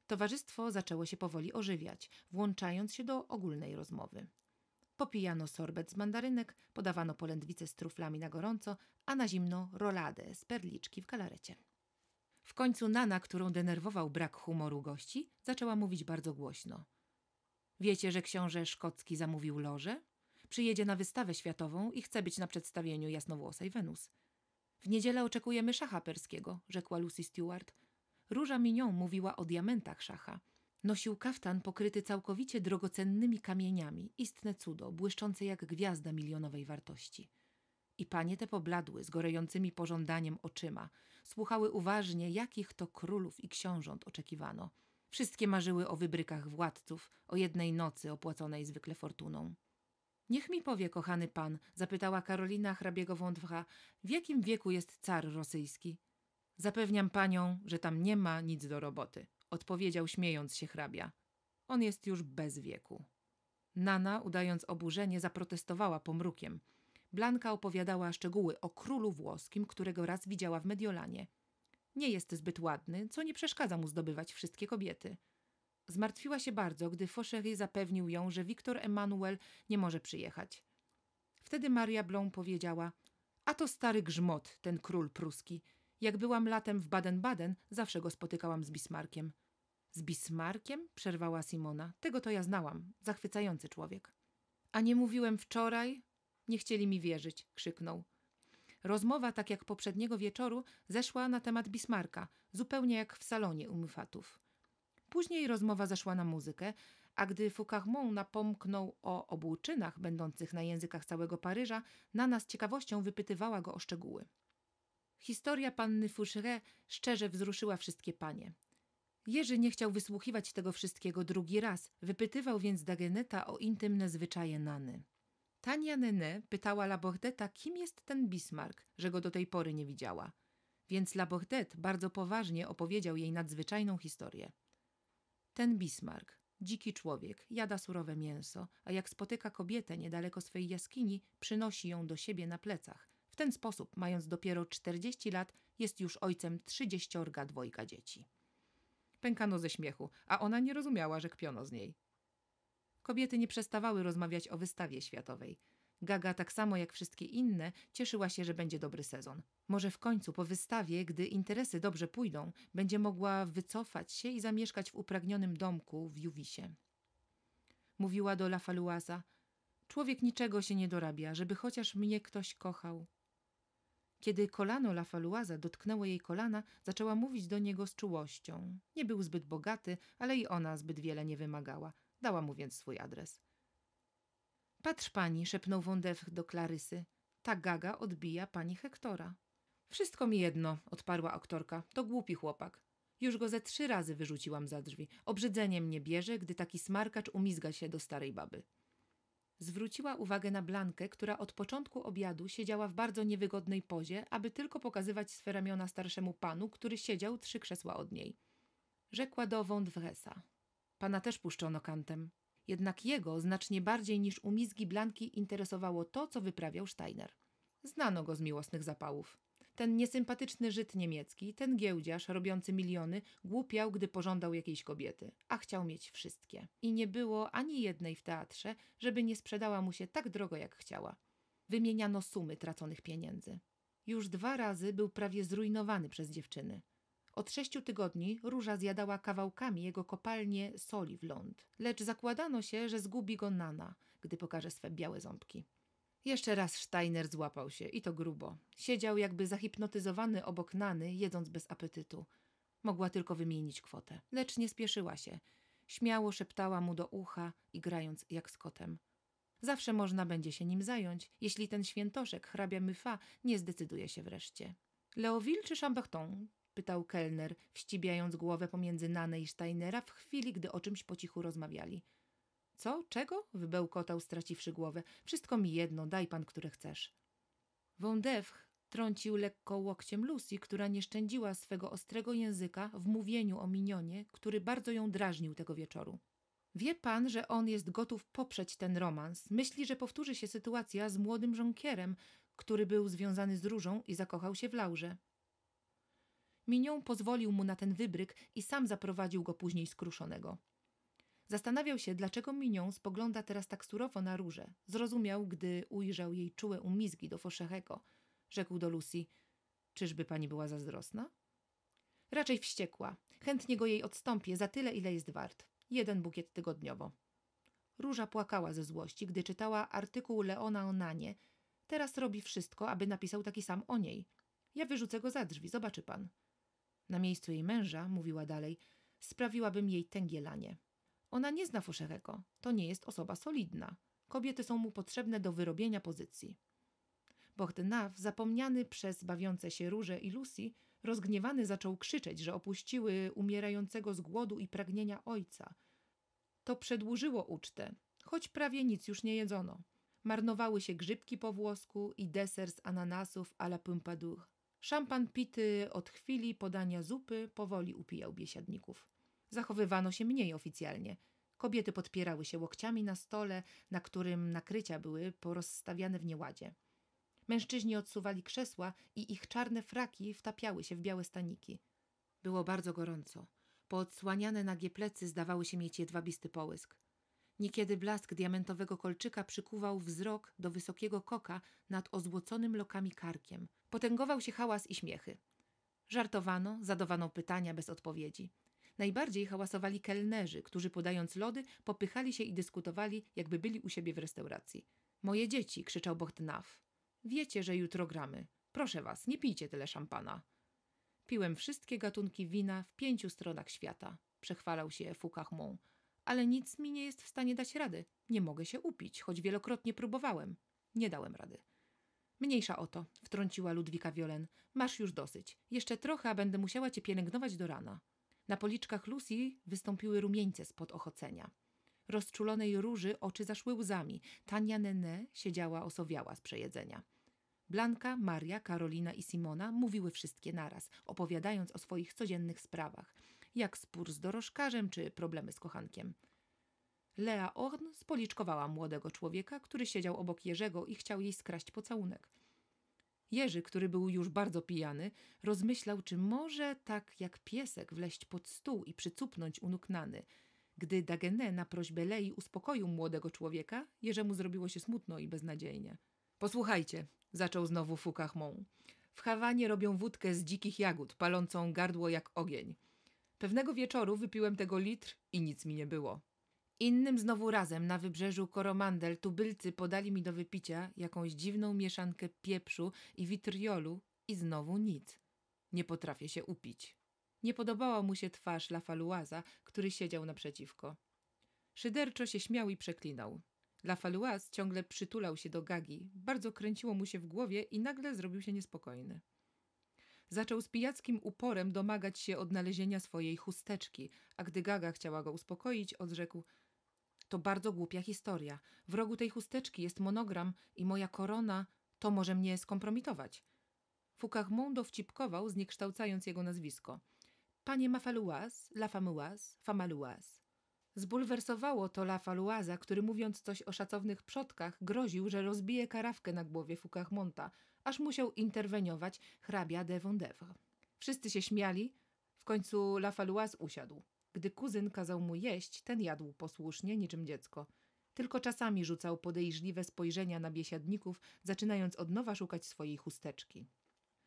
Towarzystwo zaczęło się powoli ożywiać, włączając się do ogólnej rozmowy. Popijano sorbet z mandarynek, podawano polędwice z truflami na gorąco, a na zimno roladę z perliczki w kalarecie. W końcu Nana, którą denerwował brak humoru gości, zaczęła mówić bardzo głośno. Wiecie, że książę szkocki zamówił loże? Przyjedzie na wystawę światową i chce być na przedstawieniu jasnowłosej Wenus – w niedzielę oczekujemy szacha perskiego, rzekła Lucy Stewart. Róża Mignon mówiła o diamentach szacha. Nosił kaftan pokryty całkowicie drogocennymi kamieniami, istne cudo, błyszczące jak gwiazda milionowej wartości. I panie te pobladły, z gorejącymi pożądaniem oczyma, słuchały uważnie, jakich to królów i książąt oczekiwano. Wszystkie marzyły o wybrykach władców, o jednej nocy opłaconej zwykle fortuną. Niech mi powie, kochany pan, zapytała Karolina hrabiego Wądwra, w jakim wieku jest car rosyjski? Zapewniam panią, że tam nie ma nic do roboty, odpowiedział śmiejąc się hrabia. On jest już bez wieku. Nana, udając oburzenie, zaprotestowała pomrukiem. Blanka opowiadała szczegóły o królu włoskim, którego raz widziała w Mediolanie. Nie jest zbyt ładny, co nie przeszkadza mu zdobywać wszystkie kobiety – Zmartwiła się bardzo, gdy Fauchery zapewnił ją, że Wiktor Emanuel nie może przyjechać. Wtedy Maria Blon powiedziała: A to stary grzmot, ten król pruski. Jak byłam latem w Baden-Baden, zawsze go spotykałam z Bismarkiem. Z Bismarkiem? przerwała Simona. Tego to ja znałam. Zachwycający człowiek. A nie mówiłem wczoraj? Nie chcieli mi wierzyć, krzyknął. Rozmowa, tak jak poprzedniego wieczoru, zeszła na temat Bismarka, zupełnie jak w salonie u Później rozmowa zaszła na muzykę, a gdy Foucault napomknął o obłóczynach będących na językach całego Paryża, Nana z ciekawością wypytywała go o szczegóły. Historia panny Foucheret szczerze wzruszyła wszystkie panie. Jerzy nie chciał wysłuchiwać tego wszystkiego drugi raz, wypytywał więc Dageneta o intymne zwyczaje Nany. Tania Nene pytała Labordeta, kim jest ten Bismarck, że go do tej pory nie widziała. Więc Labordet bardzo poważnie opowiedział jej nadzwyczajną historię. Ten Bismarck, dziki człowiek, jada surowe mięso, a jak spotyka kobietę niedaleko swej jaskini, przynosi ją do siebie na plecach. W ten sposób, mając dopiero 40 lat, jest już ojcem trzydzieściorga dwojga dzieci. Pękano ze śmiechu, a ona nie rozumiała, że kpiono z niej. Kobiety nie przestawały rozmawiać o wystawie światowej. Gaga, tak samo jak wszystkie inne, cieszyła się, że będzie dobry sezon. Może w końcu po wystawie, gdy interesy dobrze pójdą, będzie mogła wycofać się i zamieszkać w upragnionym domku w Juwisie. Mówiła do Lafaluaza: Człowiek niczego się nie dorabia, żeby chociaż mnie ktoś kochał. Kiedy kolano Lafaluaza dotknęło jej kolana, zaczęła mówić do niego z czułością. Nie był zbyt bogaty, ale i ona zbyt wiele nie wymagała. Dała mu więc swój adres. Patrz pani, szepnął Wądewch do Klarysy. Ta gaga odbija pani Hektora. Wszystko mi jedno, odparła aktorka. To głupi chłopak. Już go ze trzy razy wyrzuciłam za drzwi. Obrzydzenie mnie bierze, gdy taki smarkacz umizga się do starej baby. Zwróciła uwagę na Blankę, która od początku obiadu siedziała w bardzo niewygodnej pozie, aby tylko pokazywać swe ramiona starszemu panu, który siedział trzy krzesła od niej. Rzekła do Wądwresa. Pana też puszczono kantem. Jednak jego znacznie bardziej niż umizgi Blanki interesowało to, co wyprawiał Steiner. Znano go z miłosnych zapałów. Ten niesympatyczny Żyd niemiecki, ten giełdziarz robiący miliony, głupiał, gdy pożądał jakiejś kobiety, a chciał mieć wszystkie. I nie było ani jednej w teatrze, żeby nie sprzedała mu się tak drogo, jak chciała. Wymieniano sumy traconych pieniędzy. Już dwa razy był prawie zrujnowany przez dziewczyny. Od sześciu tygodni Róża zjadała kawałkami jego kopalnię soli w ląd, lecz zakładano się, że zgubi go Nana, gdy pokaże swe białe ząbki. Jeszcze raz Steiner złapał się i to grubo. Siedział jakby zahipnotyzowany obok Nany, jedząc bez apetytu. Mogła tylko wymienić kwotę, lecz nie spieszyła się. Śmiało szeptała mu do ucha, i grając jak z kotem. Zawsze można będzie się nim zająć, jeśli ten świętoszek, hrabia Myfa, nie zdecyduje się wreszcie. Leoville czy Chamberton? pytał kelner, wścibiając głowę pomiędzy Nanę i Steinera w chwili, gdy o czymś po cichu rozmawiali. Co? Czego? wybełkotał, straciwszy głowę. Wszystko mi jedno, daj pan, które chcesz. Wądewch trącił lekko łokciem Lucy, która nie szczędziła swego ostrego języka w mówieniu o minionie, który bardzo ją drażnił tego wieczoru. Wie pan, że on jest gotów poprzeć ten romans. Myśli, że powtórzy się sytuacja z młodym żonkierem, który był związany z różą i zakochał się w Laurze. Minion pozwolił mu na ten wybryk i sam zaprowadził go później skruszonego. Zastanawiał się, dlaczego Minion spogląda teraz tak surowo na różę. Zrozumiał, gdy ujrzał jej czułe umizgi do Foszechego. Rzekł do Lucy, czyżby pani była zazdrosna? Raczej wściekła. Chętnie go jej odstąpię za tyle, ile jest wart. Jeden bukiet tygodniowo. Róża płakała ze złości, gdy czytała artykuł Leona o Nanie. Teraz robi wszystko, aby napisał taki sam o niej. Ja wyrzucę go za drzwi, zobaczy pan. Na miejscu jej męża, mówiła dalej, sprawiłabym jej tęgielanie. Ona nie zna Fuszerego. To nie jest osoba solidna. Kobiety są mu potrzebne do wyrobienia pozycji. Bogdynaw, zapomniany przez bawiące się Róże i Lucy, rozgniewany zaczął krzyczeć, że opuściły umierającego z głodu i pragnienia ojca. To przedłużyło ucztę, choć prawie nic już nie jedzono. Marnowały się grzybki po włosku i deser z ananasów à la pumpadour. Szampan pity od chwili podania zupy powoli upijał biesiadników. Zachowywano się mniej oficjalnie. Kobiety podpierały się łokciami na stole, na którym nakrycia były porozstawiane w nieładzie. Mężczyźni odsuwali krzesła i ich czarne fraki wtapiały się w białe staniki. Było bardzo gorąco. Poodsłaniane nagie plecy zdawały się mieć jedwabisty połysk. Niekiedy blask diamentowego kolczyka przykuwał wzrok do wysokiego koka nad ozłoconym lokami karkiem. Potęgował się hałas i śmiechy. Żartowano, zadawano pytania bez odpowiedzi. Najbardziej hałasowali kelnerzy, którzy podając lody, popychali się i dyskutowali, jakby byli u siebie w restauracji. Moje dzieci, krzyczał Bohdnaw. Wiecie, że jutro gramy. Proszę was, nie pijcie tyle szampana. Piłem wszystkie gatunki wina w pięciu stronach świata, przechwalał się fukach mą. Ale nic mi nie jest w stanie dać rady. Nie mogę się upić, choć wielokrotnie próbowałem. Nie dałem rady. Mniejsza o to, wtrąciła Ludwika Wiolen. Masz już dosyć. Jeszcze trochę, a będę musiała cię pielęgnować do rana. Na policzkach Lucy wystąpiły rumieńce spod ochocenia. Rozczulonej róży oczy zaszły łzami. Tania Nene siedziała osowiała z przejedzenia. Blanka, Maria, Karolina i Simona mówiły wszystkie naraz, opowiadając o swoich codziennych sprawach, jak spór z dorożkarzem czy problemy z kochankiem. Lea Orn spoliczkowała młodego człowieka, który siedział obok Jerzego i chciał jej skraść pocałunek – Jerzy, który był już bardzo pijany, rozmyślał, czy może tak jak piesek wleść pod stół i przycupnąć unuknany. Gdy Dagenet na prośbę Lei uspokoił młodego człowieka, Jerzemu zrobiło się smutno i beznadziejnie. Posłuchajcie, zaczął znowu Fukachmą. W Hawanie robią wódkę z dzikich jagód, palącą gardło jak ogień. Pewnego wieczoru wypiłem tego litr i nic mi nie było. Innym znowu razem na wybrzeżu Koromandel tubylcy podali mi do wypicia jakąś dziwną mieszankę pieprzu i witriolu i znowu nic. Nie potrafię się upić. Nie podobała mu się twarz Lafaluaza, który siedział naprzeciwko. Szyderczo się śmiał i przeklinał. Lafaluaz ciągle przytulał się do gagi, bardzo kręciło mu się w głowie i nagle zrobił się niespokojny. Zaczął z pijackim uporem domagać się odnalezienia swojej chusteczki, a gdy gaga chciała go uspokoić, odrzekł – to bardzo głupia historia. W rogu tej chusteczki jest monogram i moja korona to może mnie skompromitować. Foucardmont dowcipkował, zniekształcając jego nazwisko. Panie Mafaluaz, La Famuaz, Famaluaz. Zbulwersowało to La Faluaza, który mówiąc coś o szacownych przodkach, groził, że rozbije karawkę na głowie Foucardmonta, aż musiał interweniować hrabia de Vendèvre. Wszyscy się śmiali, w końcu La Faluaz usiadł. Gdy kuzyn kazał mu jeść, ten jadł posłusznie, niczym dziecko. Tylko czasami rzucał podejrzliwe spojrzenia na biesiadników, zaczynając od nowa szukać swojej chusteczki.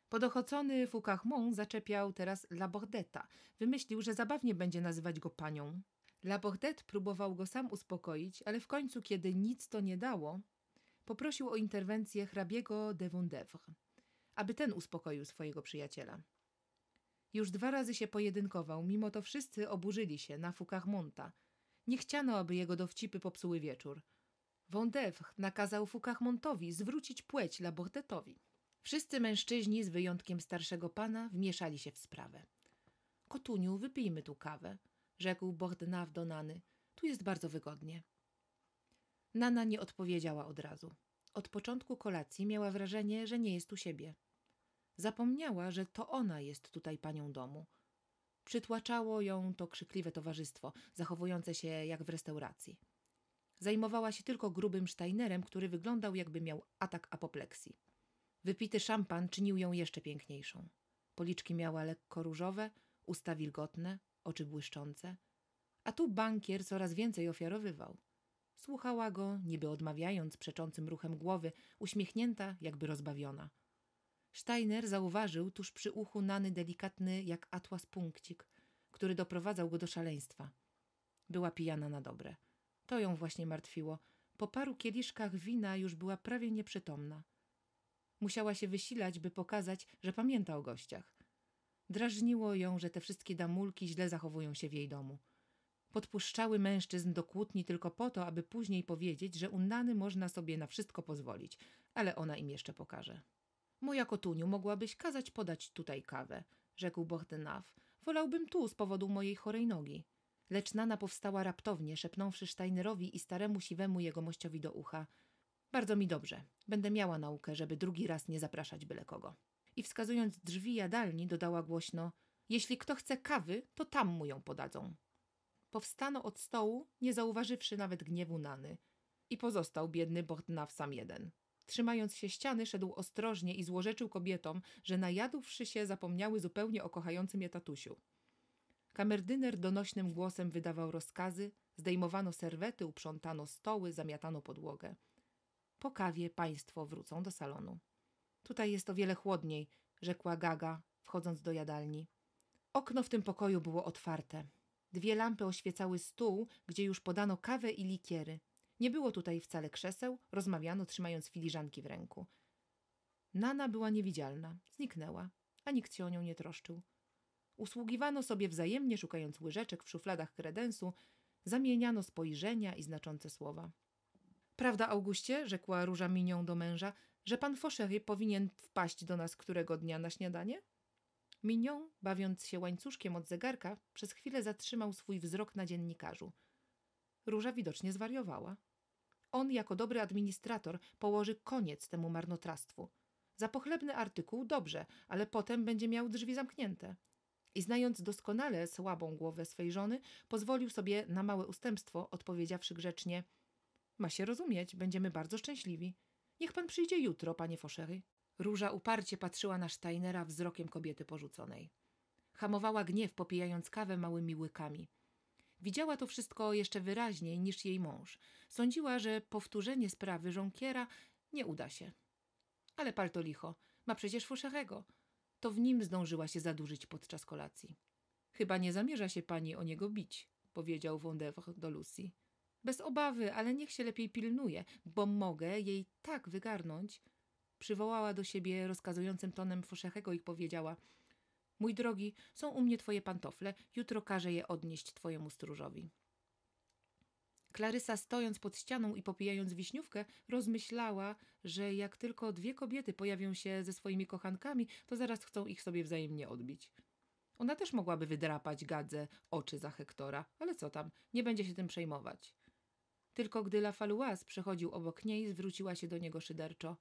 Podochocony Foucachmont zaczepiał teraz Labordeta. Wymyślił, że zabawnie będzie nazywać go panią. Labordet próbował go sam uspokoić, ale w końcu, kiedy nic to nie dało, poprosił o interwencję hrabiego de Vondèvre, aby ten uspokoił swojego przyjaciela. Już dwa razy się pojedynkował, mimo to wszyscy oburzyli się na fukach Monta. Nie chciano, aby jego dowcipy popsuły wieczór. Wądewch nakazał Fukachmontowi zwrócić płeć Labortetowi. Wszyscy mężczyźni, z wyjątkiem starszego pana, wmieszali się w sprawę. Kotuniu, wypijmy tu kawę, rzekł Bordenaw do Nany. Tu jest bardzo wygodnie. Nana nie odpowiedziała od razu. Od początku kolacji miała wrażenie, że nie jest u siebie. Zapomniała, że to ona jest tutaj panią domu. Przytłaczało ją to krzykliwe towarzystwo, zachowujące się jak w restauracji. Zajmowała się tylko grubym Steinerem, który wyglądał jakby miał atak apopleksji. Wypity szampan czynił ją jeszcze piękniejszą. Policzki miała lekko różowe, usta wilgotne, oczy błyszczące. A tu bankier coraz więcej ofiarowywał. Słuchała go, niby odmawiając przeczącym ruchem głowy, uśmiechnięta, jakby rozbawiona – Steiner zauważył tuż przy uchu Nany delikatny jak atłas punkcik, który doprowadzał go do szaleństwa. Była pijana na dobre. To ją właśnie martwiło. Po paru kieliszkach wina już była prawie nieprzytomna. Musiała się wysilać, by pokazać, że pamięta o gościach. Drażniło ją, że te wszystkie damulki źle zachowują się w jej domu. Podpuszczały mężczyzn do kłótni tylko po to, aby później powiedzieć, że u Nany można sobie na wszystko pozwolić, ale ona im jeszcze pokaże. Moja kotuniu, mogłabyś kazać podać tutaj kawę, rzekł Bordenaw. Wolałbym tu z powodu mojej chorej nogi. Lecz Nana powstała raptownie, szepnąwszy Steinerowi i staremu siwemu jegomościowi do ucha. Bardzo mi dobrze. Będę miała naukę, żeby drugi raz nie zapraszać byle kogo. I wskazując drzwi jadalni, dodała głośno: Jeśli kto chce kawy, to tam mu ją podadzą. Powstano od stołu, nie zauważywszy nawet gniewu Nany. I pozostał biedny Bortnaw sam jeden. Trzymając się ściany, szedł ostrożnie i złorzeczył kobietom, że najadłszy się zapomniały zupełnie o kochającym je tatusiu. Kamerdyner donośnym głosem wydawał rozkazy, zdejmowano serwety, uprzątano stoły, zamiatano podłogę. Po kawie państwo wrócą do salonu. Tutaj jest o wiele chłodniej, rzekła Gaga, wchodząc do jadalni. Okno w tym pokoju było otwarte. Dwie lampy oświecały stół, gdzie już podano kawę i likiery – nie było tutaj wcale krzeseł, rozmawiano trzymając filiżanki w ręku. Nana była niewidzialna, zniknęła, a nikt się o nią nie troszczył. Usługiwano sobie wzajemnie, szukając łyżeczek w szufladach kredensu, zamieniano spojrzenia i znaczące słowa. Prawda, Auguście, rzekła róża minią do męża, że pan Foschery powinien wpaść do nas którego dnia na śniadanie? Minion, bawiąc się łańcuszkiem od zegarka, przez chwilę zatrzymał swój wzrok na dziennikarzu. Róża widocznie zwariowała. On jako dobry administrator położy koniec temu marnotrawstwu. Za pochlebny artykuł dobrze, ale potem będzie miał drzwi zamknięte. I znając doskonale słabą głowę swej żony, pozwolił sobie na małe ustępstwo, odpowiedziawszy grzecznie: Ma się rozumieć, będziemy bardzo szczęśliwi. Niech pan przyjdzie jutro, panie Foschery. Róża uparcie patrzyła na Steinera wzrokiem kobiety porzuconej. Hamowała gniew, popijając kawę małymi łykami. Widziała to wszystko jeszcze wyraźniej niż jej mąż. Sądziła, że powtórzenie sprawy żonkiera nie uda się. Ale palto licho, ma przecież Foszarego. To w nim zdążyła się zadurzyć podczas kolacji. Chyba nie zamierza się pani o niego bić, powiedział Wondewr do Lucy. Bez obawy, ale niech się lepiej pilnuje, bo mogę jej tak wygarnąć. Przywołała do siebie rozkazującym tonem Foszarego i powiedziała – Mój drogi, są u mnie twoje pantofle, jutro każę je odnieść twojemu stróżowi. Klarysa, stojąc pod ścianą i popijając wiśniówkę, rozmyślała, że jak tylko dwie kobiety pojawią się ze swoimi kochankami, to zaraz chcą ich sobie wzajemnie odbić. Ona też mogłaby wydrapać gadze oczy za Hektora, ale co tam, nie będzie się tym przejmować. Tylko gdy La Faluas przechodził obok niej, zwróciła się do niego szyderczo.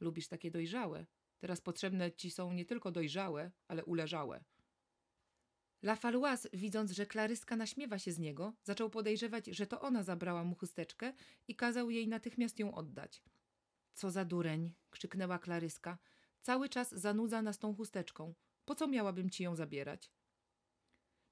Lubisz takie dojrzałe? Teraz potrzebne ci są nie tylko dojrzałe, ale uleżałe. La Faluas, widząc, że Klaryska naśmiewa się z niego, zaczął podejrzewać, że to ona zabrała mu chusteczkę i kazał jej natychmiast ją oddać. Co za dureń! krzyknęła Klaryska. Cały czas zanudza nas tą chusteczką. Po co miałabym ci ją zabierać?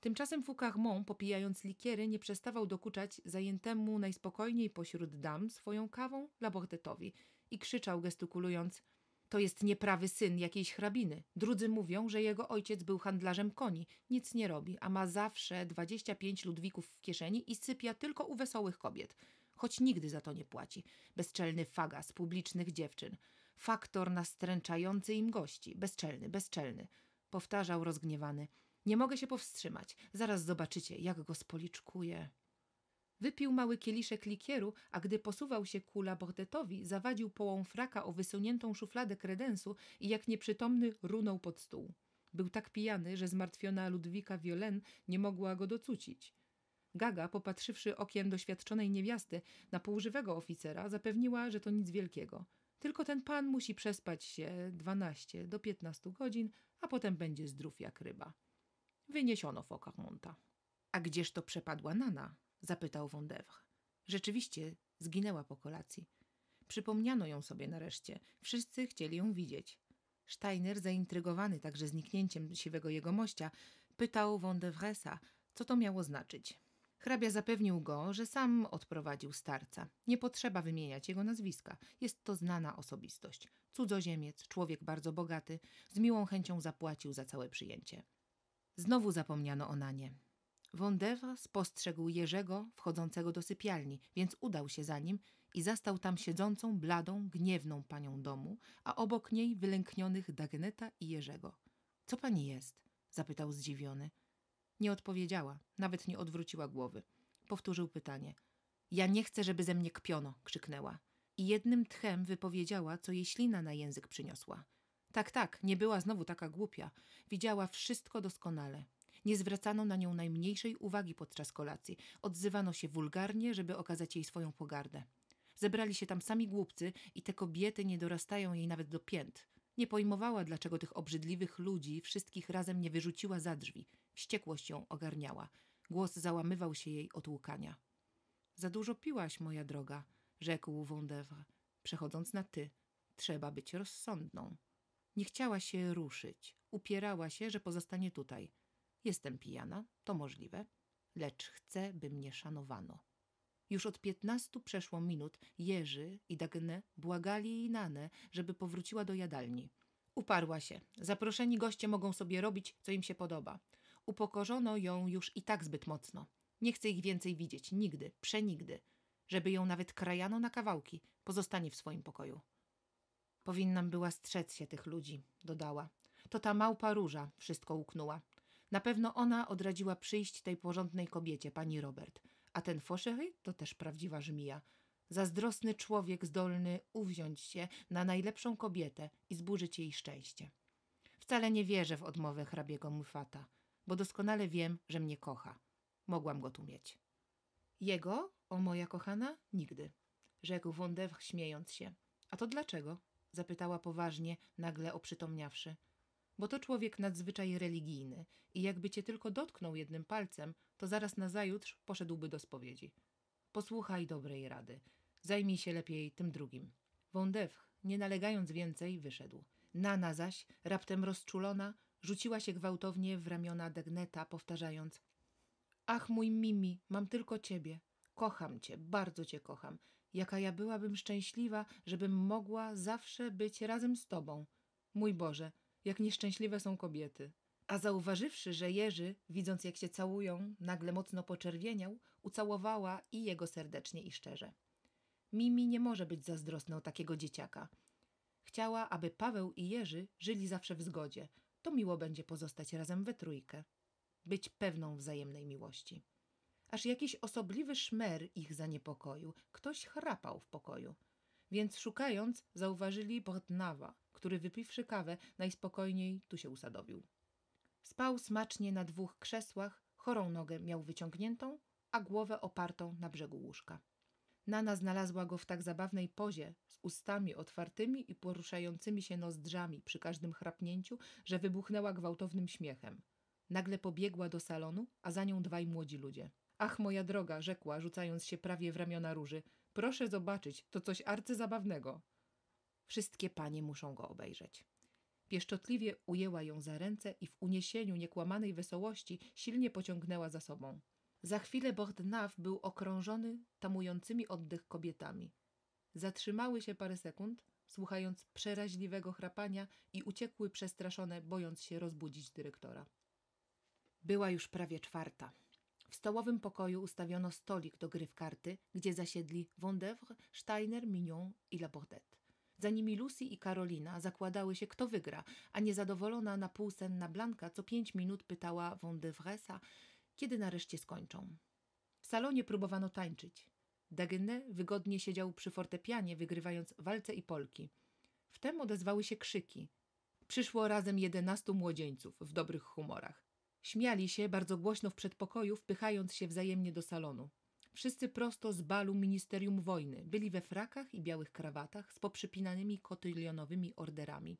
Tymczasem Foucarmont, popijając likiery, nie przestawał dokuczać zajętemu najspokojniej pośród dam swoją kawą Labortetowi i krzyczał gestykulując – to jest nieprawy syn jakiejś hrabiny. Drudzy mówią, że jego ojciec był handlarzem koni, nic nie robi, a ma zawsze 25 ludwików w kieszeni i sypia tylko u wesołych kobiet. Choć nigdy za to nie płaci. Bezczelny faga z publicznych dziewczyn. Faktor nastręczający im gości. Bezczelny, bezczelny. Powtarzał rozgniewany. Nie mogę się powstrzymać. Zaraz zobaczycie, jak go spoliczkuje. Wypił mały kieliszek likieru, a gdy posuwał się ku Labordetowi, zawadził połą fraka o wysuniętą szufladę kredensu i jak nieprzytomny runął pod stół. Był tak pijany, że zmartwiona Ludwika Violen nie mogła go docucić. Gaga, popatrzywszy okiem doświadczonej niewiasty na półżywego oficera, zapewniła, że to nic wielkiego. Tylko ten pan musi przespać się 12 do 15 godzin, a potem będzie zdrów jak ryba. Wyniesiono Fokarmonta. A gdzież to przepadła Nana? Zapytał Wondewr. Rzeczywiście zginęła po kolacji. Przypomniano ją sobie nareszcie. Wszyscy chcieli ją widzieć. Steiner, zaintrygowany także zniknięciem siwego jegomościa, pytał Wondewresa, co to miało znaczyć. Hrabia zapewnił go, że sam odprowadził starca. Nie potrzeba wymieniać jego nazwiska. Jest to znana osobistość. Cudzoziemiec, człowiek bardzo bogaty, z miłą chęcią zapłacił za całe przyjęcie. Znowu zapomniano o Nanie. Wondewa spostrzegł Jerzego wchodzącego do sypialni, więc udał się za nim i zastał tam siedzącą, bladą, gniewną panią domu, a obok niej wylęknionych Dagneta i Jerzego. – Co pani jest? – zapytał zdziwiony. Nie odpowiedziała, nawet nie odwróciła głowy. Powtórzył pytanie. – Ja nie chcę, żeby ze mnie kpiono – krzyknęła. I jednym tchem wypowiedziała, co jej ślina na język przyniosła. Tak, tak, nie była znowu taka głupia. Widziała wszystko doskonale. Nie zwracano na nią najmniejszej uwagi podczas kolacji. Odzywano się wulgarnie, żeby okazać jej swoją pogardę. Zebrali się tam sami głupcy i te kobiety nie dorastają jej nawet do pięt. Nie pojmowała, dlaczego tych obrzydliwych ludzi wszystkich razem nie wyrzuciła za drzwi. Wściekłość ją ogarniała. Głos załamywał się jej od łkania. Za dużo piłaś, moja droga, rzekł Wondewre, przechodząc na ty. Trzeba być rozsądną. Nie chciała się ruszyć. Upierała się, że pozostanie tutaj. Jestem pijana, to możliwe, lecz chcę, by mnie szanowano. Już od piętnastu przeszło minut Jerzy i Dagne błagali Nanę, żeby powróciła do jadalni. Uparła się. Zaproszeni goście mogą sobie robić, co im się podoba. Upokorzono ją już i tak zbyt mocno. Nie chce ich więcej widzieć, nigdy, przenigdy. Żeby ją nawet krajano na kawałki, pozostanie w swoim pokoju. Powinnam była strzec się tych ludzi, dodała. To ta małpa róża wszystko uknęła. Na pewno ona odradziła przyjść tej porządnej kobiecie, pani Robert. A ten Fochery to też prawdziwa żmija. Zazdrosny człowiek zdolny uwziąć się na najlepszą kobietę i zburzyć jej szczęście. Wcale nie wierzę w odmowę hrabiego Mufata, bo doskonale wiem, że mnie kocha. Mogłam go tu mieć. Jego, o moja kochana, nigdy, rzekł Wondew śmiejąc się. A to dlaczego? zapytała poważnie, nagle oprzytomniawszy bo to człowiek nadzwyczaj religijny i jakby cię tylko dotknął jednym palcem, to zaraz nazajutrz poszedłby do spowiedzi. Posłuchaj dobrej rady. Zajmij się lepiej tym drugim. Wądewch, nie nalegając więcej, wyszedł. Nana zaś, raptem rozczulona, rzuciła się gwałtownie w ramiona Degneta, powtarzając Ach mój Mimi, mam tylko ciebie. Kocham cię, bardzo cię kocham. Jaka ja byłabym szczęśliwa, żebym mogła zawsze być razem z tobą. Mój Boże, jak nieszczęśliwe są kobiety. A zauważywszy, że Jerzy, widząc jak się całują, nagle mocno poczerwieniał, ucałowała i jego serdecznie i szczerze. Mimi nie może być zazdrosna o takiego dzieciaka. Chciała, aby Paweł i Jerzy żyli zawsze w zgodzie. To miło będzie pozostać razem we trójkę. Być pewną wzajemnej miłości. Aż jakiś osobliwy szmer ich zaniepokoił. Ktoś chrapał w pokoju więc szukając zauważyli Bortnawa, który wypiwszy kawę najspokojniej tu się usadowił. Spał smacznie na dwóch krzesłach, chorą nogę miał wyciągniętą, a głowę opartą na brzegu łóżka. Nana znalazła go w tak zabawnej pozie, z ustami otwartymi i poruszającymi się nozdrzami przy każdym chrapnięciu, że wybuchnęła gwałtownym śmiechem. Nagle pobiegła do salonu, a za nią dwaj młodzi ludzie. Ach, moja droga, rzekła, rzucając się prawie w ramiona róży, Proszę zobaczyć, to coś arcyzabawnego. Wszystkie panie muszą go obejrzeć. Pieszczotliwie ujęła ją za ręce i w uniesieniu niekłamanej wesołości silnie pociągnęła za sobą. Za chwilę Bordenaw był okrążony tamującymi oddech kobietami. Zatrzymały się parę sekund, słuchając przeraźliwego chrapania i uciekły przestraszone, bojąc się rozbudzić dyrektora. Była już prawie czwarta. W stołowym pokoju ustawiono stolik do gry w karty, gdzie zasiedli Wondevre, Steiner, Mignon i Labordet. Za nimi Lucy i Karolina zakładały się, kto wygra, a niezadowolona na półsenna Blanka co pięć minut pytała Vondevresa, kiedy nareszcie skończą. W salonie próbowano tańczyć. Dagenet wygodnie siedział przy fortepianie, wygrywając walce i polki. Wtem odezwały się krzyki. Przyszło razem jedenastu młodzieńców w dobrych humorach. Śmiali się bardzo głośno w przedpokoju, wpychając się wzajemnie do salonu. Wszyscy prosto z balu Ministerium Wojny. Byli we frakach i białych krawatach z poprzypinanymi kotylionowymi orderami.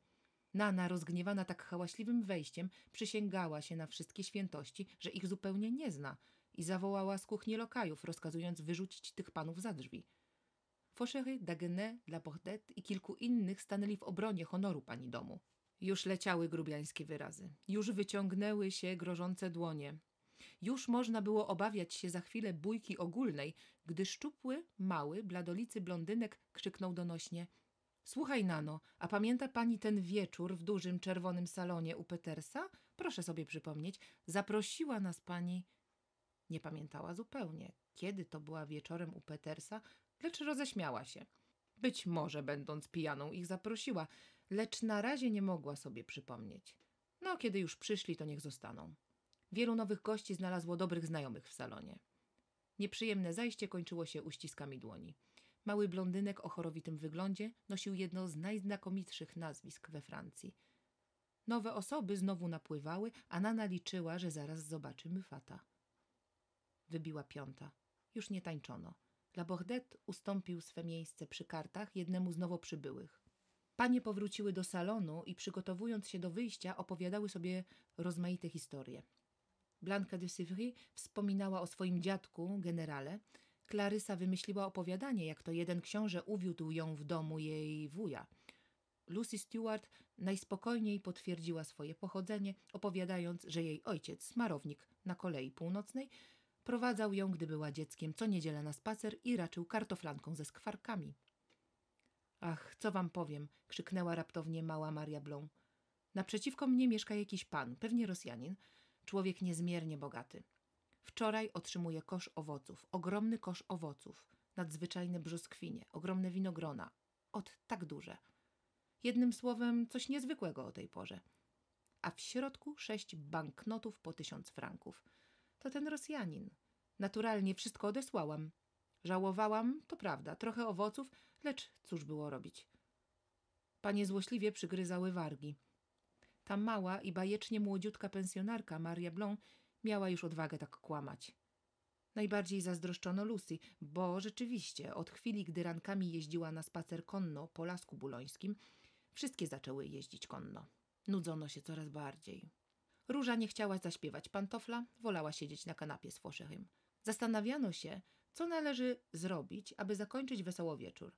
Nana, rozgniewana tak hałaśliwym wejściem, przysięgała się na wszystkie świętości, że ich zupełnie nie zna i zawołała z kuchni lokajów, rozkazując wyrzucić tych panów za drzwi. Foschery, Dagenet, Labordet i kilku innych stanęli w obronie honoru pani domu. Już leciały grubiańskie wyrazy, już wyciągnęły się grożące dłonie. Już można było obawiać się za chwilę bójki ogólnej, gdy szczupły, mały, bladolicy blondynek krzyknął donośnie – Słuchaj, Nano, a pamięta pani ten wieczór w dużym czerwonym salonie u Petersa? Proszę sobie przypomnieć, zaprosiła nas pani. Nie pamiętała zupełnie, kiedy to była wieczorem u Petersa, lecz roześmiała się. Być może, będąc pijaną, ich zaprosiła, lecz na razie nie mogła sobie przypomnieć. No, kiedy już przyszli, to niech zostaną. Wielu nowych gości znalazło dobrych znajomych w salonie. Nieprzyjemne zajście kończyło się uściskami dłoni. Mały blondynek o chorowitym wyglądzie nosił jedno z najznakomitszych nazwisk we Francji. Nowe osoby znowu napływały, a Nana liczyła, że zaraz zobaczy Myfata. Wybiła piąta. Już nie tańczono. La Bordet ustąpił swe miejsce przy kartach jednemu z nowo przybyłych. Panie powróciły do salonu i przygotowując się do wyjścia, opowiadały sobie rozmaite historie. Blanka de Sivry wspominała o swoim dziadku, generale. Klarysa wymyśliła opowiadanie, jak to jeden książę uwiódł ją w domu jej wuja. Lucy Stewart najspokojniej potwierdziła swoje pochodzenie, opowiadając, że jej ojciec, smarownik na kolei północnej, prowadzał ją, gdy była dzieckiem, co niedzielę na spacer i raczył kartoflanką ze skwarkami. Ach, co wam powiem, krzyknęła raptownie mała Maria Blą. Naprzeciwko mnie mieszka jakiś pan, pewnie Rosjanin, człowiek niezmiernie bogaty. Wczoraj otrzymuje kosz owoców, ogromny kosz owoców, nadzwyczajne brzoskwinie, ogromne winogrona, od tak duże. Jednym słowem, coś niezwykłego o tej porze. A w środku sześć banknotów po tysiąc franków. To ten Rosjanin. Naturalnie wszystko odesłałam. Żałowałam, to prawda, trochę owoców, lecz cóż było robić. Panie złośliwie przygryzały wargi. Ta mała i bajecznie młodziutka pensjonarka Maria Blon miała już odwagę tak kłamać. Najbardziej zazdroszczono Lucy, bo rzeczywiście od chwili, gdy rankami jeździła na spacer konno po Lasku Bulońskim, wszystkie zaczęły jeździć konno. Nudzono się coraz bardziej. Róża nie chciała zaśpiewać pantofla, wolała siedzieć na kanapie z Foszechem. Zastanawiano się, co należy zrobić, aby zakończyć wesoło wieczór?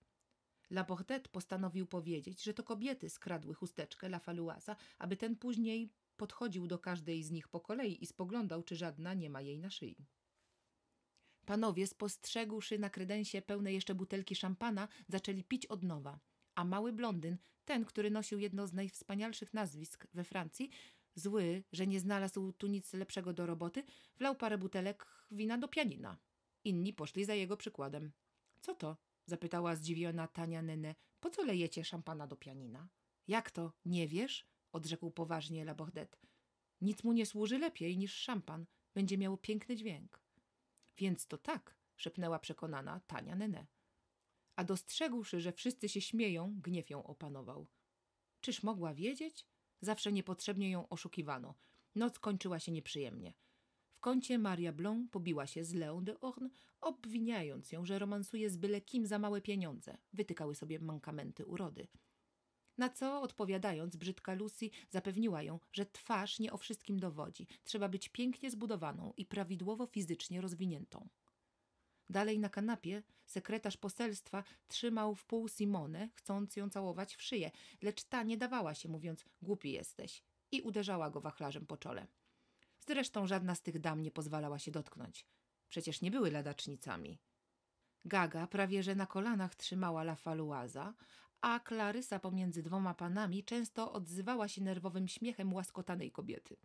Laportet postanowił powiedzieć, że to kobiety skradły chusteczkę La Faluasa, aby ten później podchodził do każdej z nich po kolei i spoglądał, czy żadna nie ma jej na szyi. Panowie, spostrzegłszy na kredensie pełne jeszcze butelki szampana, zaczęli pić od nowa, a mały blondyn, ten, który nosił jedno z najwspanialszych nazwisk we Francji, zły, że nie znalazł tu nic lepszego do roboty, wlał parę butelek wina do pianina. Inni poszli za jego przykładem. Co to? zapytała zdziwiona Tania Nenę. Po co lejecie szampana do pianina? Jak to? Nie wiesz? odrzekł poważnie Labordet. Nic mu nie służy lepiej niż szampan. Będzie miał piękny dźwięk. Więc to tak, szepnęła przekonana Tania Nenę. A dostrzegłszy, że wszyscy się śmieją, gniew ją opanował. Czyż mogła wiedzieć? Zawsze niepotrzebnie ją oszukiwano. Noc kończyła się nieprzyjemnie kącie Maria Blon pobiła się z Leon de Orne, obwiniając ją, że romansuje z byle kim za małe pieniądze. Wytykały sobie mankamenty urody. Na co, odpowiadając, brzydka Lucy zapewniła ją, że twarz nie o wszystkim dowodzi. Trzeba być pięknie zbudowaną i prawidłowo fizycznie rozwiniętą. Dalej na kanapie sekretarz poselstwa trzymał w pół Simonę, chcąc ją całować w szyję, lecz ta nie dawała się, mówiąc: Głupi jesteś, i uderzała go wachlarzem po czole. Zresztą żadna z tych dam nie pozwalała się dotknąć. Przecież nie były ladacznicami. Gaga prawie że na kolanach trzymała La Faluaza, a Klarysa pomiędzy dwoma panami często odzywała się nerwowym śmiechem łaskotanej kobiety.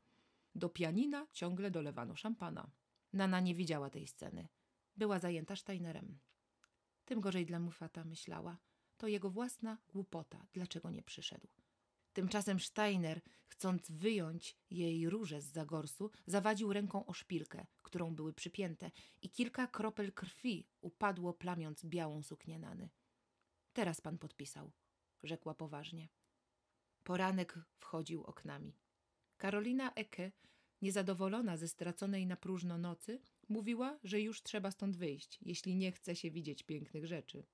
Do pianina ciągle dolewano szampana. Nana nie widziała tej sceny. Była zajęta Steinerem. Tym gorzej dla Mufata, myślała. To jego własna głupota, dlaczego nie przyszedł. Tymczasem Steiner, chcąc wyjąć jej róże z zagorsu, zawadził ręką o szpilkę, którą były przypięte, i kilka kropel krwi upadło, plamiąc białą suknię Nany. Teraz pan podpisał, rzekła poważnie. Poranek wchodził oknami. Karolina Eke, niezadowolona ze straconej na próżno nocy, mówiła, że już trzeba stąd wyjść, jeśli nie chce się widzieć pięknych rzeczy.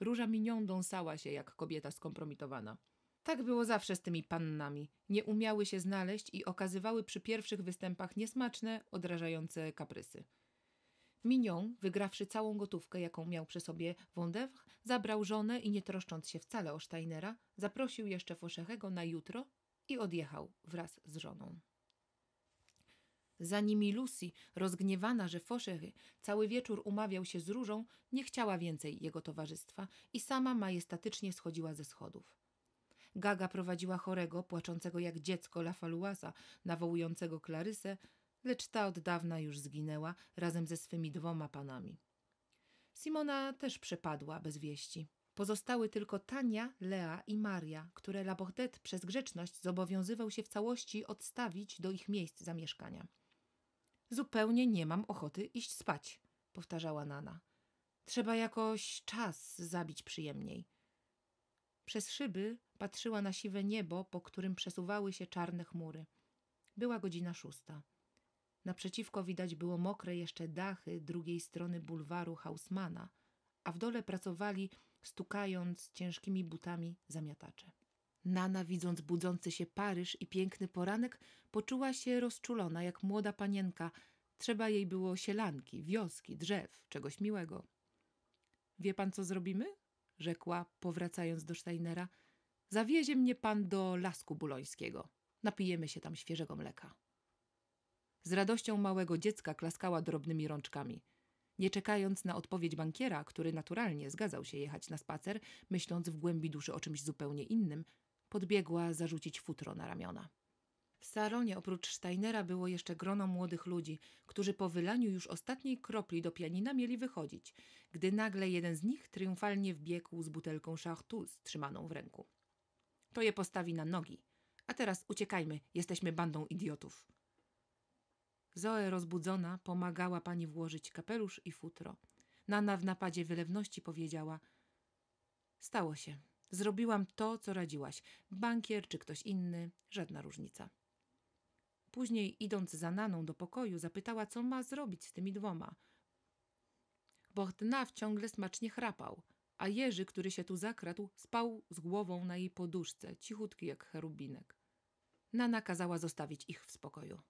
Róża minią dąsała się jak kobieta skompromitowana – tak było zawsze z tymi pannami. Nie umiały się znaleźć i okazywały przy pierwszych występach niesmaczne, odrażające kaprysy. Mignon, wygrawszy całą gotówkę, jaką miał przy sobie Wondewr, zabrał żonę i nie troszcząc się wcale o Steinera, zaprosił jeszcze Foszechego na jutro i odjechał wraz z żoną. Za nimi Lucy, rozgniewana, że Foszechy cały wieczór umawiał się z Różą, nie chciała więcej jego towarzystwa i sama majestatycznie schodziła ze schodów. Gaga prowadziła chorego, płaczącego jak dziecko Lafaluasa, nawołującego Klarysę, lecz ta od dawna już zginęła razem ze swymi dwoma panami. Simona też przepadła bez wieści. Pozostały tylko Tania, Lea i Maria, które Labordette przez grzeczność zobowiązywał się w całości odstawić do ich miejsc zamieszkania. Zupełnie nie mam ochoty iść spać, powtarzała Nana. Trzeba jakoś czas zabić przyjemniej. Przez szyby patrzyła na siwe niebo, po którym przesuwały się czarne chmury. Była godzina szósta. Naprzeciwko widać było mokre jeszcze dachy drugiej strony bulwaru Hausmana, a w dole pracowali, stukając ciężkimi butami, zamiatacze. Nana, widząc budzący się Paryż i piękny poranek, poczuła się rozczulona jak młoda panienka. Trzeba jej było sielanki, wioski, drzew, czegoś miłego. Wie pan, co zrobimy? rzekła, powracając do Steinera, zawiezie mnie pan do Lasku Bulońskiego. Napijemy się tam świeżego mleka. Z radością małego dziecka klaskała drobnymi rączkami. Nie czekając na odpowiedź bankiera, który naturalnie zgadzał się jechać na spacer, myśląc w głębi duszy o czymś zupełnie innym, podbiegła zarzucić futro na ramiona. W salonie oprócz Steinera było jeszcze grono młodych ludzi, którzy po wylaniu już ostatniej kropli do pianina mieli wychodzić, gdy nagle jeden z nich triumfalnie wbiegł z butelką szachtu, trzymaną w ręku. To je postawi na nogi. A teraz uciekajmy, jesteśmy bandą idiotów. Zoe rozbudzona pomagała pani włożyć kapelusz i futro. Nana w napadzie wylewności powiedziała Stało się. Zrobiłam to, co radziłaś. Bankier czy ktoś inny, żadna różnica. Później, idąc za Naną do pokoju, zapytała, co ma zrobić z tymi dwoma. Bohdnaw ciągle smacznie chrapał, a Jerzy, który się tu zakradł, spał z głową na jej poduszce, cichutki jak cherubinek. Nana kazała zostawić ich w spokoju.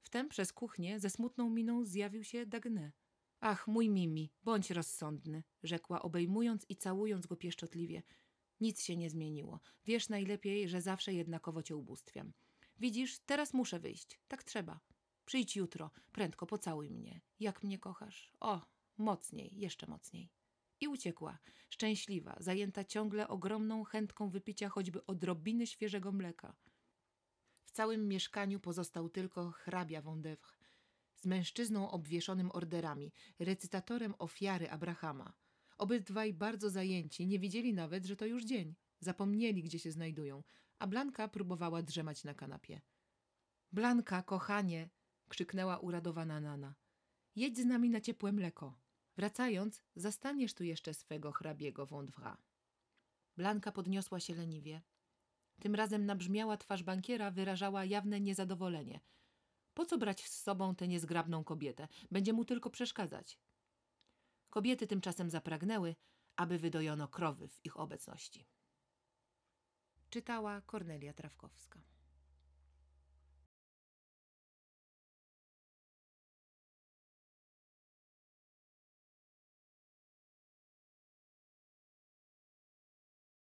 Wtem przez kuchnię ze smutną miną zjawił się Dagny. Ach, mój Mimi, bądź rozsądny, rzekła, obejmując i całując go pieszczotliwie. Nic się nie zmieniło. Wiesz najlepiej, że zawsze jednakowo cię ubóstwiam. Widzisz, teraz muszę wyjść. Tak trzeba. Przyjdź jutro, prędko pocałuj mnie. Jak mnie kochasz? O, mocniej, jeszcze mocniej. I uciekła, szczęśliwa, zajęta ciągle ogromną chętką wypicia choćby odrobiny świeżego mleka. W całym mieszkaniu pozostał tylko hrabia Wondewch, z mężczyzną obwieszonym orderami, recytatorem ofiary Abrahama. Obydwaj bardzo zajęci, nie widzieli nawet, że to już dzień. Zapomnieli, gdzie się znajdują a Blanka próbowała drzemać na kanapie. Blanka, kochanie! krzyknęła uradowana Nana. Jedź z nami na ciepłe mleko. Wracając, zastaniesz tu jeszcze swego hrabiego wądwra. Blanka podniosła się leniwie. Tym razem nabrzmiała twarz bankiera wyrażała jawne niezadowolenie. Po co brać z sobą tę niezgrabną kobietę? Będzie mu tylko przeszkadzać. Kobiety tymczasem zapragnęły, aby wydojono krowy w ich obecności. Czytała Kornelia Trawkowska.